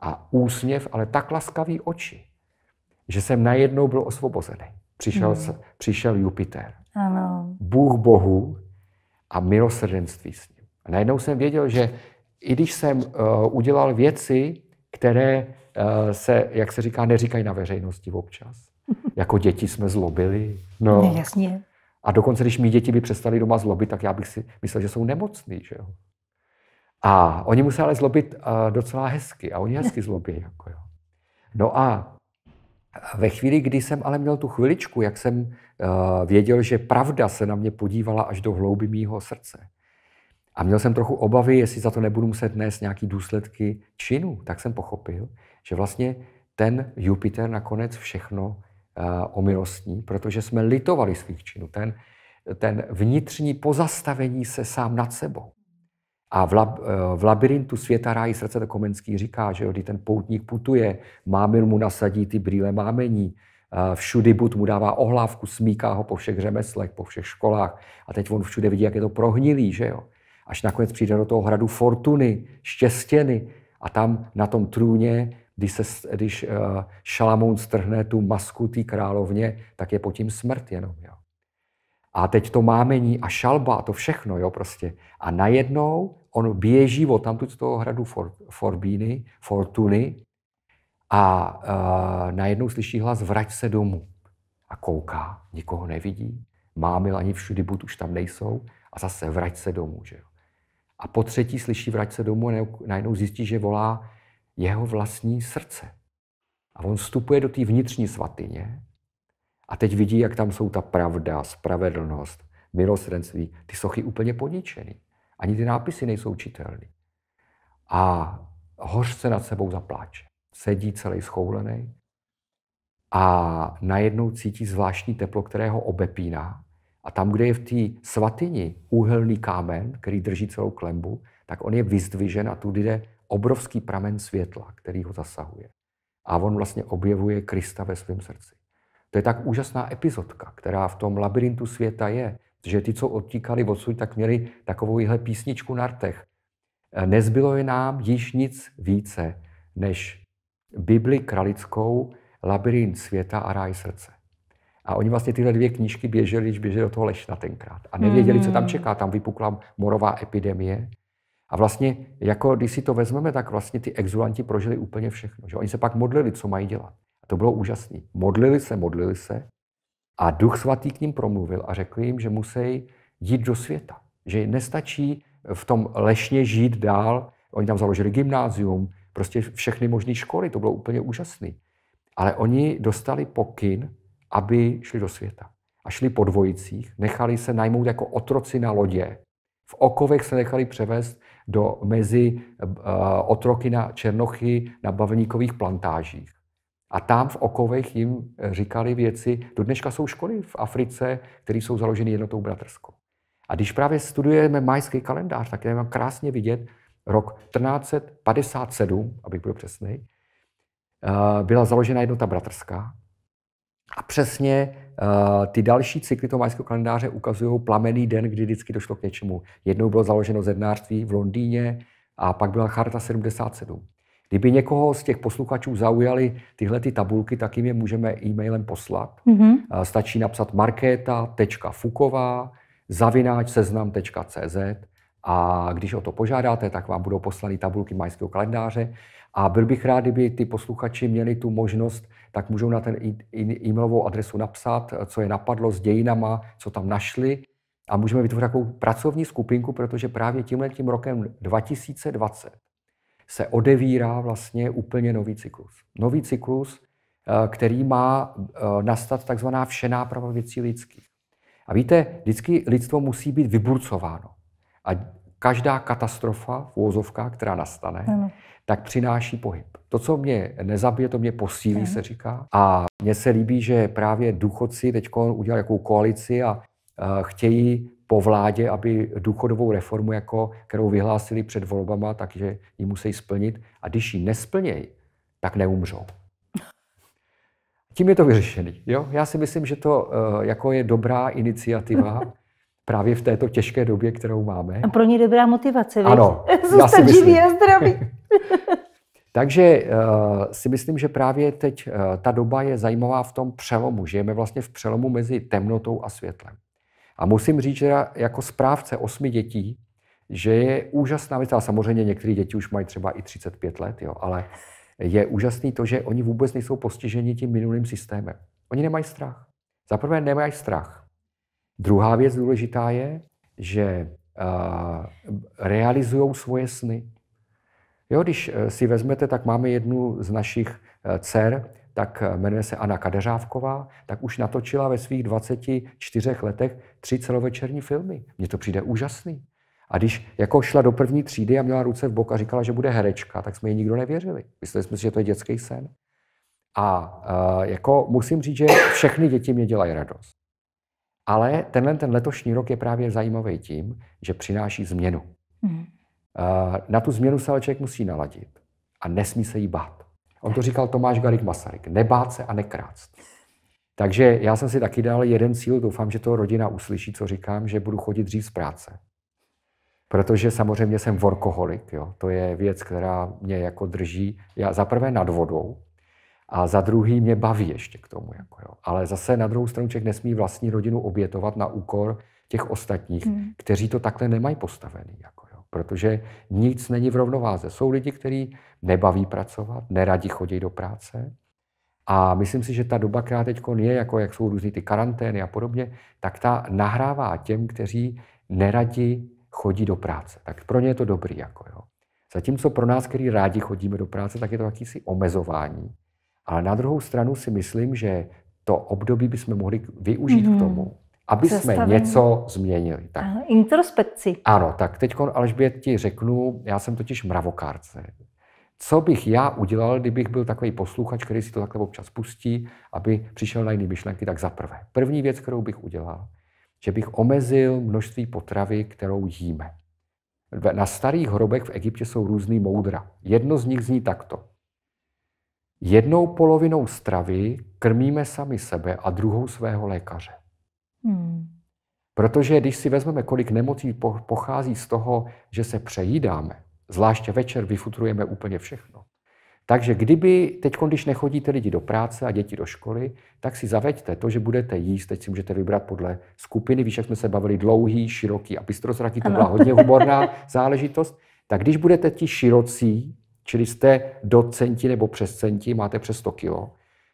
a úsměv, ale tak laskavý oči, že jsem najednou byl osvobozený. Přišel, hmm. přišel Jupiter. Ano. Bůh bohu a milosrdenství s ním. A najednou jsem věděl, že i když jsem uh, udělal věci, které uh, se, jak se říká, neříkají na veřejnosti občas, jako děti jsme zlobili. No, no jasně. A dokonce, když mý děti by přestali doma zlobit, tak já bych si myslel, že jsou nemocný. Že jo? A oni museli ale zlobit uh, docela hezky. A oni hezky zlobí. Jako, jo. No a ve chvíli, kdy jsem ale měl tu chviličku, jak jsem uh, věděl, že pravda se na mě podívala až do hlouby mýho srdce, a měl jsem trochu obavy, jestli za to nebudu muset nést nějaký důsledky činu, tak jsem pochopil, že vlastně ten Jupiter nakonec všechno Eh, omilostní, protože jsme litovali svých činů. Ten, ten vnitřní pozastavení se sám nad sebou. A v, lab, eh, v labirintu světa ráji srdce to Komenský říká, že když kdy ten poutník putuje, mámil mu nasadí ty brýle mámení, eh, všudy bud mu dává ohlávku, smíká ho po všech řemeslech, po všech školách a teď on všude vidí, jak je to prohnilý, že jo. Až nakonec přijde do toho hradu Fortuny, štěstěny a tam na tom trůně když, se, když eh, Šalamoun strhne tu masku té královně, tak je potím smrt jenom. Jo. A teď to mámení a šalba a to všechno, jo, prostě. A najednou on běží od tamtud z toho hradu For, Forbíny, Fortuny a uh, najednou slyší hlas vrať se domů. A kouká, nikoho nevidí, mámil ani všudy, bud už tam nejsou a zase vrať se domů, že jo. A po třetí slyší vrať se domů a najednou zjistí, že volá jeho vlastní srdce. A on vstupuje do té vnitřní svatyně a teď vidí, jak tam jsou ta pravda, spravedlnost, milosrdenství, ty sochy úplně poničeny. Ani ty nápisy nejsou čitelné. A hořce nad sebou zapláče. Sedí celý schoulený a najednou cítí zvláštní teplo, které ho obepíná. A tam, kde je v té svatyni úhelný kámen, který drží celou klembu, tak on je vyzdvižen a tudy jde obrovský pramen světla, který ho zasahuje. A on vlastně objevuje Krista ve svém srdci. To je tak úžasná epizodka, která v tom labirintu světa je, že ti, co odtíkali odsud, tak měli takovou jihle písničku na rtech. Nezbylo je nám již nic více, než Bibli kralickou, Labirint světa a ráj srdce. A oni vlastně tyhle dvě knížky běželi, když běželi do toho Lešna tenkrát. A nevěděli, co tam hmm. čeká. Tam vypukla morová epidemie a vlastně, jako když si to vezmeme, tak vlastně ty exulanti prožili úplně všechno. Že? Oni se pak modlili, co mají dělat. A to bylo úžasné. Modlili se, modlili se a Duch Svatý k ním promluvil a řekl jim, že musí jít do světa. Že nestačí v tom lešně žít dál. Oni tam založili gymnázium, prostě všechny možné školy, to bylo úplně úžasné. Ale oni dostali pokyn, aby šli do světa. A šli po dvojicích, nechali se najmout jako otroci na lodě. V okovech se nechali převést do, mezi eh, otroky na Černochy na bavlníkových plantážích. A tam v okovech jim říkali věci, do dneška jsou školy v Africe, které jsou založeny jednotou bratrskou. A když právě studujeme majský kalendář, tak je krásně vidět rok 1457, abych byl přesný, eh, byla založena jednota bratrská. A přesně Eh, ty další cykly toho majského kalendáře ukazují plamený den, kdy vždycky došlo k něčemu. Jednou bylo založeno zednářství v Londýně a pak byla Charta 77. Kdyby někoho z těch posluchačů zaujaly tyhle ty tabulky, tak jim je můžeme e-mailem poslat. Mm-hmm. Stačí napsat markéta.fuková zavináč seznam.cz a když o to požádáte, tak vám budou poslány tabulky majského kalendáře. A byl bych rád, kdyby ty posluchači měli tu možnost tak můžou na ten e- e- e-mailovou adresu napsat, eh, co je napadlo s dějinama, co tam našli. A můžeme vytvořit takovou pracovní skupinku, protože právě tímhle tím rokem 2020 se odevírá vlastně úplně nový cyklus. Nový cyklus, eh, který má eh, nastat takzvaná všenáprava věcí lidských. A víte, vždycky lidstvo musí být vyburcováno. A každá katastrofa vůzovka, která nastane, ano tak přináší pohyb. To, co mě nezabije, to mě posílí, okay. se říká. A mně se líbí, že právě důchodci teď udělali jakou koalici a uh, chtějí po vládě, aby důchodovou reformu, jako, kterou vyhlásili před volbama, takže ji musí splnit. A když ji nesplnějí, tak neumřou. Tím je to vyřešený. Jo? Já si myslím, že to uh, jako je dobrá iniciativa. právě v této těžké době, kterou máme. A
pro ně dobrá motivace, ano, Zůstat živý a zdravý.
Takže uh, si myslím, že právě teď uh, ta doba je zajímavá v tom přelomu. Žijeme vlastně v přelomu mezi temnotou a světlem. A musím říct, že jako správce osmi dětí, že je úžasná věc, a samozřejmě některé děti už mají třeba i 35 let, jo, ale je úžasný to, že oni vůbec nejsou postiženi tím minulým systémem. Oni nemají strach. Za prvé nemají strach. Druhá věc důležitá je, že realizují svoje sny. Jo, když e, si vezmete, tak máme jednu z našich e, dcer, tak e, jmenuje se Anna Kadeřávková, tak už natočila ve svých 24 letech tři celovečerní filmy. Mně to přijde úžasný. A když jako šla do první třídy a měla ruce v bok a říkala, že bude herečka, tak jsme jí nikdo nevěřili. Mysleli jsme si, že to je dětský sen. A jako musím říct, že všechny děti mě dělají radost. Ale tenhle ten letošní rok je právě zajímavý tím, že přináší změnu. Hmm. Eh, na tu změnu se ale člověk musí naladit a nesmí se jí bát. On to říkal Tomáš Garik Masaryk. Nebát se a nekrást. Takže já jsem si taky dal jeden cíl, doufám, že to rodina uslyší, co říkám, že budu chodit dřív z práce. Protože samozřejmě jsem workoholik, jo. to je věc, která mě jako drží já zaprvé nad vodou, a za druhý mě baví ještě k tomu. Jako jo. Ale zase na druhou stranu člověk nesmí vlastní rodinu obětovat na úkor těch ostatních, hmm. kteří to takhle nemají postavený. Jako jo. Protože nic není v rovnováze. Jsou lidi, kteří nebaví pracovat, neradi chodí do práce. A myslím si, že ta doba, která teď je, jako jak jsou různé ty karantény a podobně, tak ta nahrává těm, kteří neradi chodí do práce. Tak pro ně je to dobrý. Jako jo. Zatímco pro nás, který rádi chodíme do práce, tak je to jakýsi omezování ale na druhou stranu si myslím, že to období bychom mohli využít mm-hmm. k mhm. tomu, aby jsme něco změnili.
Tak. Aha, introspekci. Ano,
tak teď Alžbět ti řeknu, já jsem totiž mravokárce. Co bych já udělal, kdybych byl takový posluchač, který si to takhle občas pustí, aby přišel na jiné myšlenky, tak za prvé. První věc, kterou bych udělal, že bych omezil množství potravy, kterou jíme. Na starých hrobech v Egyptě jsou různý moudra. Jedno z nich zní takto jednou polovinou stravy krmíme sami sebe a druhou svého lékaře. Hmm. Protože když si vezmeme, kolik nemocí pochází z toho, že se přejídáme, zvláště večer vyfutrujeme úplně všechno. Takže kdyby teď, když nechodíte lidi do práce a děti do školy, tak si zaveďte to, že budete jíst. Teď si můžete vybrat podle skupiny. Víš, jak jsme se bavili, dlouhý, široký a pistrozraky, to byla hodně humorná záležitost. Tak když budete ti širocí, čili jste do centi nebo přes centi, máte přes 100 kilo,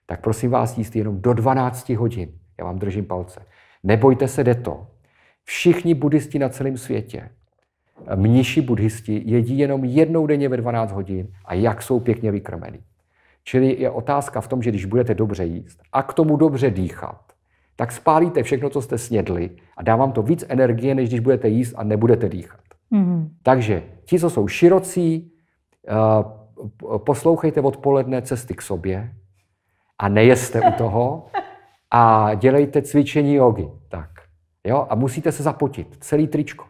tak prosím vás jíst jenom do 12 hodin. Já vám držím palce. Nebojte se, jde to. Všichni buddhisti na celém světě, mniši buddhisti, jedí jenom jednou denně ve 12 hodin a jak jsou pěkně vykrmení. Čili je otázka v tom, že když budete dobře jíst a k tomu dobře dýchat, tak spálíte všechno, co jste snědli a dá vám to víc energie, než když budete jíst a nebudete dýchat. Mm-hmm. Takže ti, co jsou širocí, Eh, poslouchejte odpoledne cesty k sobě a nejeste u toho a dělejte cvičení jogy. Tak, jo? A musíte se zapotit, celý tričko.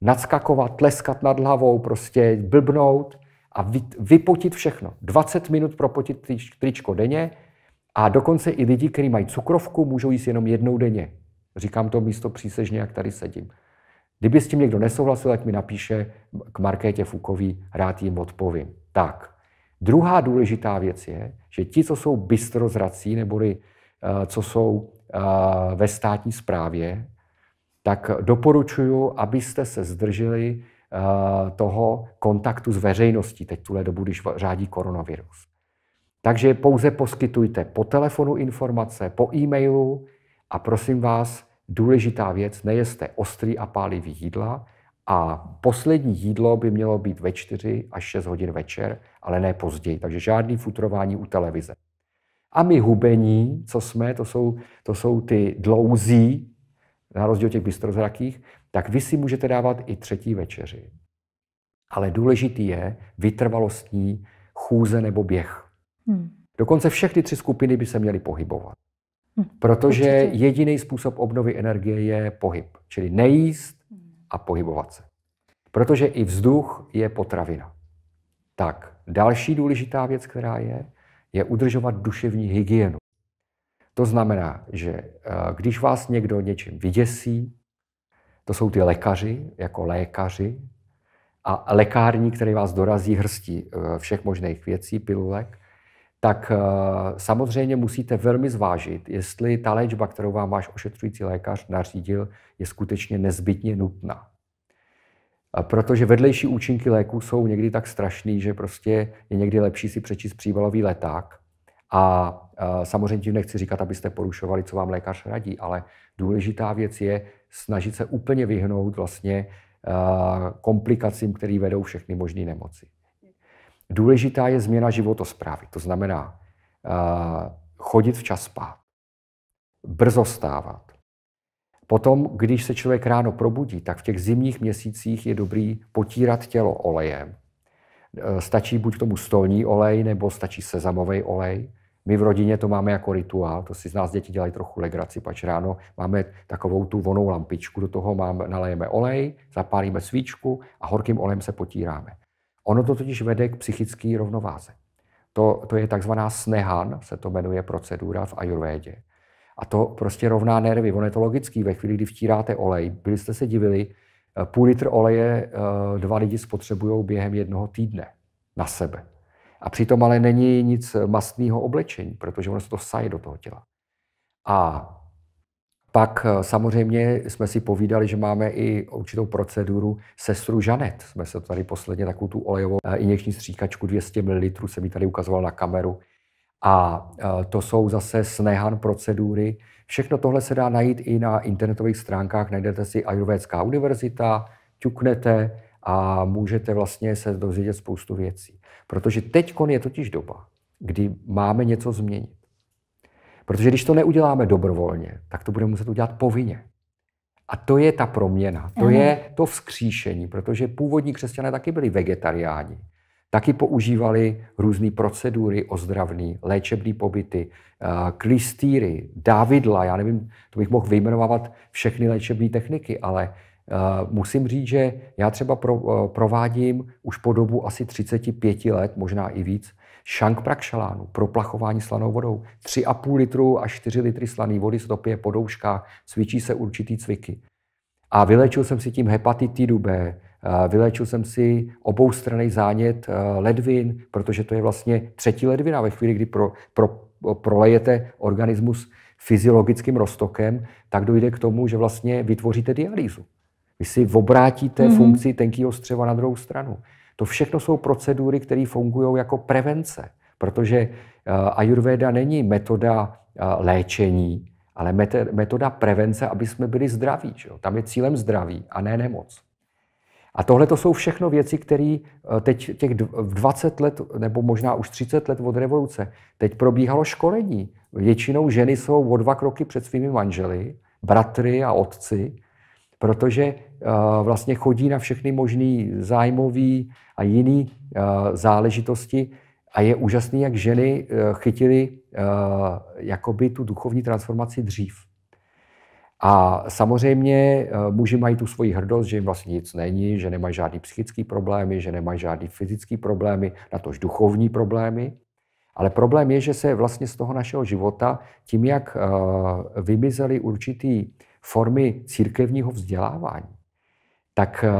Nadskakovat, tleskat nad hlavou, prostě blbnout a vypotit všechno. 20 minut propotit tričko denně a dokonce i lidi, kteří mají cukrovku, můžou jíst jenom jednou denně. Říkám to místo přísežně, jak tady sedím. Kdyby s tím někdo nesouhlasil, tak mi napíše k Markétě Fukový, rád jim odpovím. Tak, druhá důležitá věc je, že ti, co jsou bystrozrací, neboli eh, co jsou eh, ve státní správě, tak doporučuji, abyste se zdrželi eh, toho kontaktu s veřejností teď tuhle dobu, když řádí koronavirus. Takže pouze poskytujte po telefonu informace, po e-mailu a prosím vás, důležitá věc, nejeste ostrý a pálivý jídla a poslední jídlo by mělo být ve 4 až 6 hodin večer, ale ne později, takže žádný futrování u televize. A my hubení, co jsme, to jsou, to jsou ty dlouzí, na rozdíl těch bystrozrakých, tak vy si můžete dávat i třetí večeři. Ale důležitý je vytrvalostní chůze nebo běh. Hmm. Dokonce všechny tři skupiny by se měly pohybovat. Hm, Protože jediný způsob obnovy energie je pohyb, čili nejíst a pohybovat se. Protože i vzduch je potravina. Tak, další důležitá věc, která je, je udržovat duševní hygienu. To znamená, že eh, když vás někdo něčím vyděsí, to jsou ty lékaři, jako lékaři, a lékární, který vás dorazí hrstí eh, všech možných věcí, pilulek, tak eh, samozřejmě musíte velmi zvážit, jestli ta léčba, kterou vám váš ošetřující lékař nařídil, je skutečně nezbytně nutná. Protože vedlejší účinky léků jsou někdy tak strašný, že prostě je někdy lepší si přečíst přívalový leták. A eh, samozřejmě tím nechci říkat, abyste porušovali, co vám lékař radí, ale důležitá věc je snažit se úplně vyhnout vlastně eh, komplikacím, které vedou všechny možné nemoci. Důležitá je změna životosprávy, to znamená eh, chodit včas spát, brzo stávat. Potom, když se člověk ráno probudí, tak v těch zimních měsících je dobrý potírat tělo olejem. Eh, stačí buď tomu stolní olej, nebo stačí sezamový olej. My v rodině to máme jako rituál, to si z nás děti dělají trochu legraci, pač ráno máme takovou tu vonou lampičku, do toho máme, nalejeme olej, zapálíme svíčku a horkým olejem se potíráme. Ono to totiž vede k psychické rovnováze. To, to je takzvaná snehan, se to jmenuje procedura v ajurvédě. A to prostě rovná nervy. Ono je to logické. Ve chvíli, kdy vtíráte olej, byli jste se divili, eh, půl litr oleje eh, dva lidi spotřebují během jednoho týdne na sebe. A přitom ale není nic mastného oblečení, protože ono se to saje do toho těla. A pak eh, samozřejmě jsme si povídali, že máme i určitou proceduru sestru Žanet. Jsme se tady posledně takovou tu olejovou eh, injekční stříkačku 200 ml, jsem ji tady ukazoval na kameru. A eh, to jsou zase snehan procedury. Všechno tohle se dá najít i na internetových stránkách. Najdete si Ajurvédská univerzita, ťuknete a můžete vlastně se dozvědět spoustu věcí. Protože teď je totiž doba, kdy máme něco změnit. Protože když to neuděláme dobrovolně, tak to budeme muset udělat povinně. A to je ta proměna, to mm. je to vzkříšení, protože původní křesťané taky byli vegetariáni. Taky používali různé procedury ozdravné, léčebné pobyty, eh, klistýry, dávidla, já nevím, to bych mohl vyjmenovávat všechny léčebné techniky, ale eh, musím říct, že já třeba eh, provádím už po dobu asi 35 let, možná i víc, Šank prakšalánu, proplachování slanou vodou. 3,5 litru a 4 litry slané vody se topí po douškách, cvičí se určitý cviky. A vylečil jsem si tím hepatitidu B, vylečil jsem si oboustranný zánět ledvin, protože to je vlastně třetí ledvina ve chvíli, kdy pro, pro, prolejete organismus fyziologickým roztokem, tak dojde k tomu, že vlastně vytvoříte dialýzu. Vy si obrátíte mm-hmm. funkci tenkého střeva na druhou stranu. To všechno jsou procedury, které fungují jako prevence, protože eh, ayurveda není metoda eh, léčení, ale metoda prevence, aby jsme byli zdraví. Že jo? Tam je cílem zdraví a ne nemoc. A tohle to jsou všechno věci, které eh, teď těch 20 let, nebo možná už 30 let od revoluce, teď probíhalo školení. Většinou ženy jsou o dva kroky před svými manželi, bratry a otci, protože eh, vlastně chodí na všechny možné zájmové a jiné eh, záležitosti a je úžasný, jak ženy eh, chytily jakoby tu duchovní transformaci dřív. A samozřejmě muži mají tu svoji hrdost, že jim vlastně nic není, že nemají žádný psychický problémy, že nemají žádný fyzický problémy, natož duchovní problémy. Ale problém je, že se vlastně z toho našeho života, tím, jak vymizely určitý formy církevního vzdělávání, tak eh,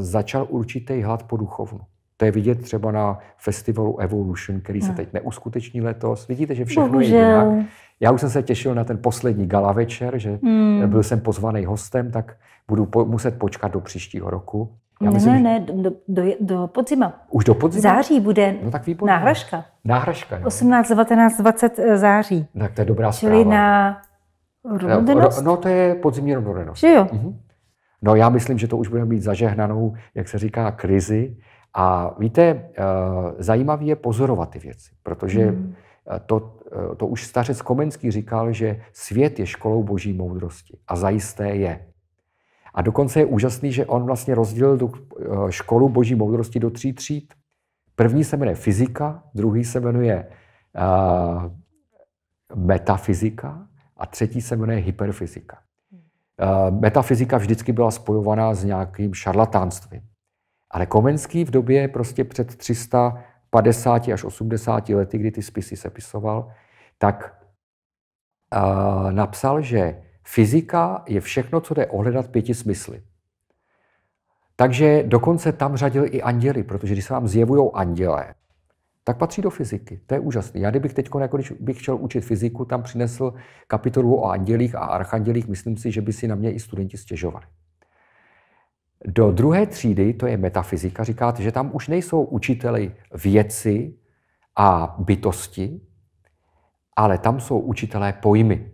začal určitý hlad po duchovnu. To je vidět třeba na festivalu Evolution, který se hmm. teď neuskuteční letos. Vidíte, že všechno Bohužel. je jinak. Já už jsem se těšil na ten poslední gala večer, že hmm. byl jsem pozvaný hostem, tak budu po, muset počkat do příštího roku. Já ne, myslím,
ne, ne, do, do, do podzima.
Už do podzima? Září
bude no, tak náhražka.
Náhražka, jo.
18, 19, 20 září.
Tak to je dobrá Čili zpráva.
na Rodenost? Eh, no,
to je podzimní rodenost. Že jo? Mhm. No já myslím, že to už bude mít zažehnanou, jak se říká, krizi. A víte, eh, zajímavé je pozorovat ty věci, protože hmm. eh, to, to už stařec Komenský říkal, že svět je školou boží moudrosti. A zajisté je. A dokonce je úžasný, že on vlastně rozdělil tu školu boží moudrosti do tří tříd. První se jmenuje fyzika, druhý se jmenuje uh, metafyzika a třetí se jmenuje hyperfyzika. Eh, metafyzika vždycky byla spojovaná s nějakým šarlatánstvím. Ale Komenský v době prostě před 350 až 80 lety, kdy ty spisy sepisoval, tak eh, napsal, že fyzika je všechno, co jde ohledat pěti smysly. Takže dokonce tam řadil i anděly, protože když se vám zjevují anděle, tak patří do fyziky. To je úžasné. Já kdybych teď, jako když bych chtěl učit fyziku, tam přinesl kapitolu o andělích a archandělích, myslím si, že by si na mě i studenti stěžovali. Do druhé třídy, to je metafyzika, říkáte, že tam už nejsou učiteli věci a bytosti, ale tam jsou učitelé pojmy.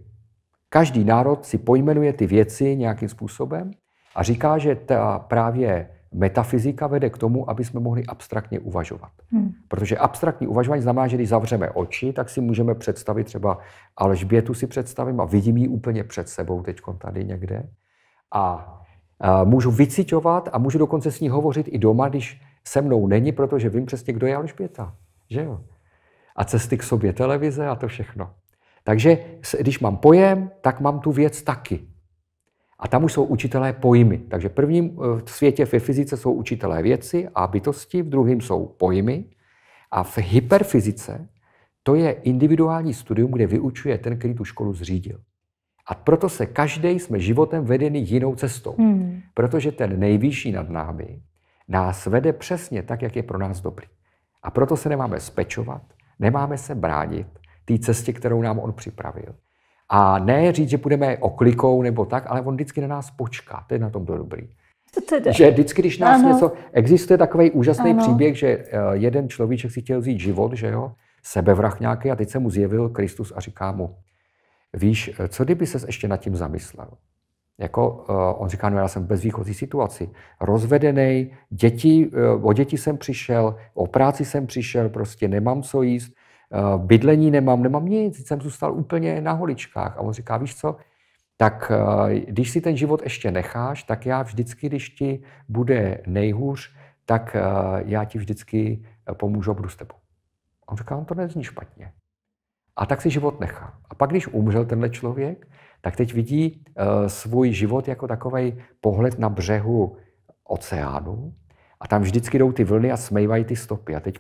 Každý národ si pojmenuje ty věci nějakým způsobem a říká, že ta právě metafyzika vede k tomu, aby jsme mohli abstraktně uvažovat. Hmm. Protože abstraktní uvažování znamená, že když zavřeme oči, tak si můžeme představit třeba Alžbětu si představím a vidím ji úplně před sebou teď tady někde. A, a můžu vycitovat a můžu dokonce s ní hovořit i doma, když se mnou není, protože vím přesně, kdo je Alžběta. Že jo? A cesty k sobě televize a to všechno. Takže když mám pojem, tak mám tu věc taky. A tam už jsou učitelé pojmy. Takže v prvním eh, v světě ve fyzice jsou učitelé věci a bytosti, v druhém jsou pojmy. A v hyperfyzice to je individuální studium, kde vyučuje ten, který tu školu zřídil. A proto se každý jsme životem vedeni jinou cestou. Hmm. Protože ten nejvyšší nad námi nás vede přesně tak, jak je pro nás dobrý. A proto se nemáme spečovat, nemáme se bránit té cestě, kterou nám on připravil. A ne říct, že půjdeme oklikou nebo tak, ale on vždycky na nás počká. To je na tom to dobrý.
To Že vždycky, když nás ano. něco...
Existuje takový úžasný ano. příběh, že eh, jeden človíček si chtěl vzít život, že jo, sebevrach nějaký a teď se mu zjevil Kristus a říká mu, víš, co kdyby ses ještě nad tím zamyslel? Jako, uh, on říká, no já jsem v bezvýchozí situaci, rozvedený, děti, uh, o děti jsem přišel, o práci jsem přišel, prostě nemám co jíst, Eh, bydlení nemám, nemám nic, jsem zůstal úplně na holičkách. A on říká, víš co, tak eh, když si ten život ještě necháš, tak já vždycky, když ti bude nejhůř, tak eh, já ti vždycky pomůžu a budu s tebou. A on říká, on to nezní špatně. A tak si život nechá. A pak, když umřel tenhle člověk, tak teď vidí svůj život jako takový pohled na břehu oceánu. A tam vždycky jdou ty vlny a smejvají ty stopy. A teď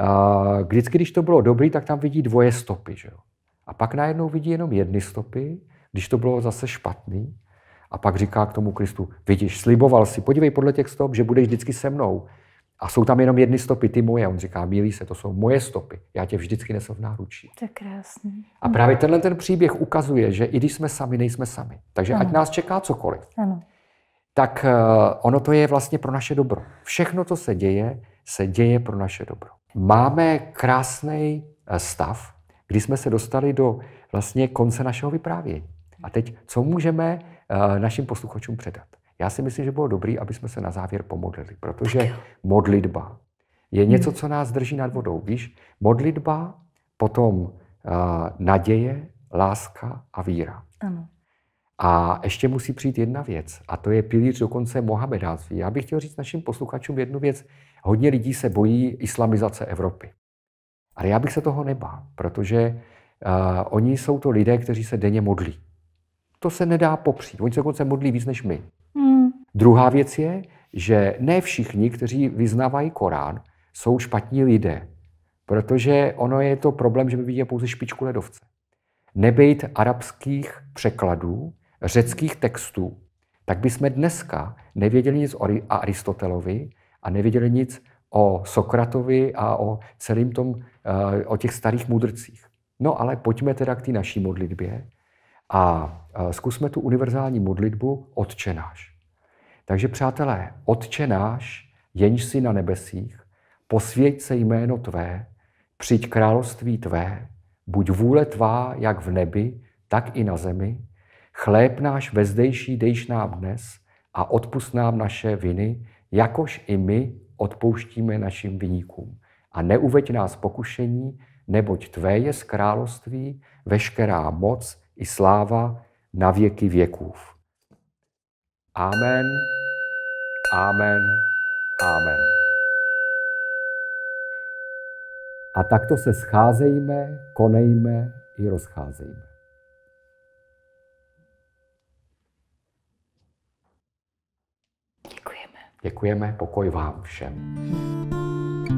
Uh, vždycky, když to bylo dobrý, tak tam vidí dvoje stopy. Že jo? A pak najednou vidí jenom jedny stopy, když to bylo zase špatný. A pak říká k tomu Kristu, vidíš, sliboval si, podívej podle těch stop, že budeš vždycky se mnou. A jsou tam jenom jedny stopy, ty moje. On říká, mílí se, to jsou moje stopy. Já tě vždycky nesu v náručí. To je krásný. A právě tenhle ten příběh ukazuje, že i když jsme sami, nejsme sami. Takže ano. ať nás čeká cokoliv, ano. tak eh, ono to je vlastně pro naše dobro. Všechno, co se děje, se děje pro naše dobro máme krásný eh, stav, kdy jsme se dostali do vlastně konce našeho vyprávění. A teď, co můžeme eh, našim posluchačům předat? Já si myslím, že bylo dobré, aby jsme se na závěr pomodlili, protože modlitba je něco, hmm. co nás drží nad vodou. Víš, modlitba, potom eh, naděje, láska a víra. Ano. A ještě musí přijít jedna věc, a to je pilíř dokonce Mohamedáctví. Já bych chtěl říct našim posluchačům jednu věc. Hodně lidí se bojí islamizace Evropy. Ale já bych se toho nebál, protože uh, oni jsou to lidé, kteří se denně modlí. To se nedá popřít. Oni se dokonce modlí víc než my. Hmm. Druhá věc je, že ne všichni, kteří vyznávají Korán, jsou špatní lidé. Protože ono je to problém, že by viděl pouze špičku ledovce. Nebejt arabských překladů řeckých textů, tak bychom dneska nevěděli nic o Aristotelovi a nevěděli nic o Sokratovi a o celým tom, eh, o těch starých mudrcích. No ale pojďme teda k té naší modlitbě a eh, zkusme tu univerzální modlitbu odčenáš. Takže přátelé, odčenáš, jenž si na nebesích, posvěť se jméno Tvé, přijď království Tvé, buď vůle Tvá jak v nebi, tak i na zemi, Chléb náš vezdejší dejš nám dnes a odpust nám naše viny, jakož i my odpouštíme našim viníkům. A neuveď nás pokušení, neboť Tvé je z království veškerá moc i sláva na věky věků. Amen, amen, amen. A takto se scházejme, konejme i rozcházejme. Děkujeme, pokoj vám všem.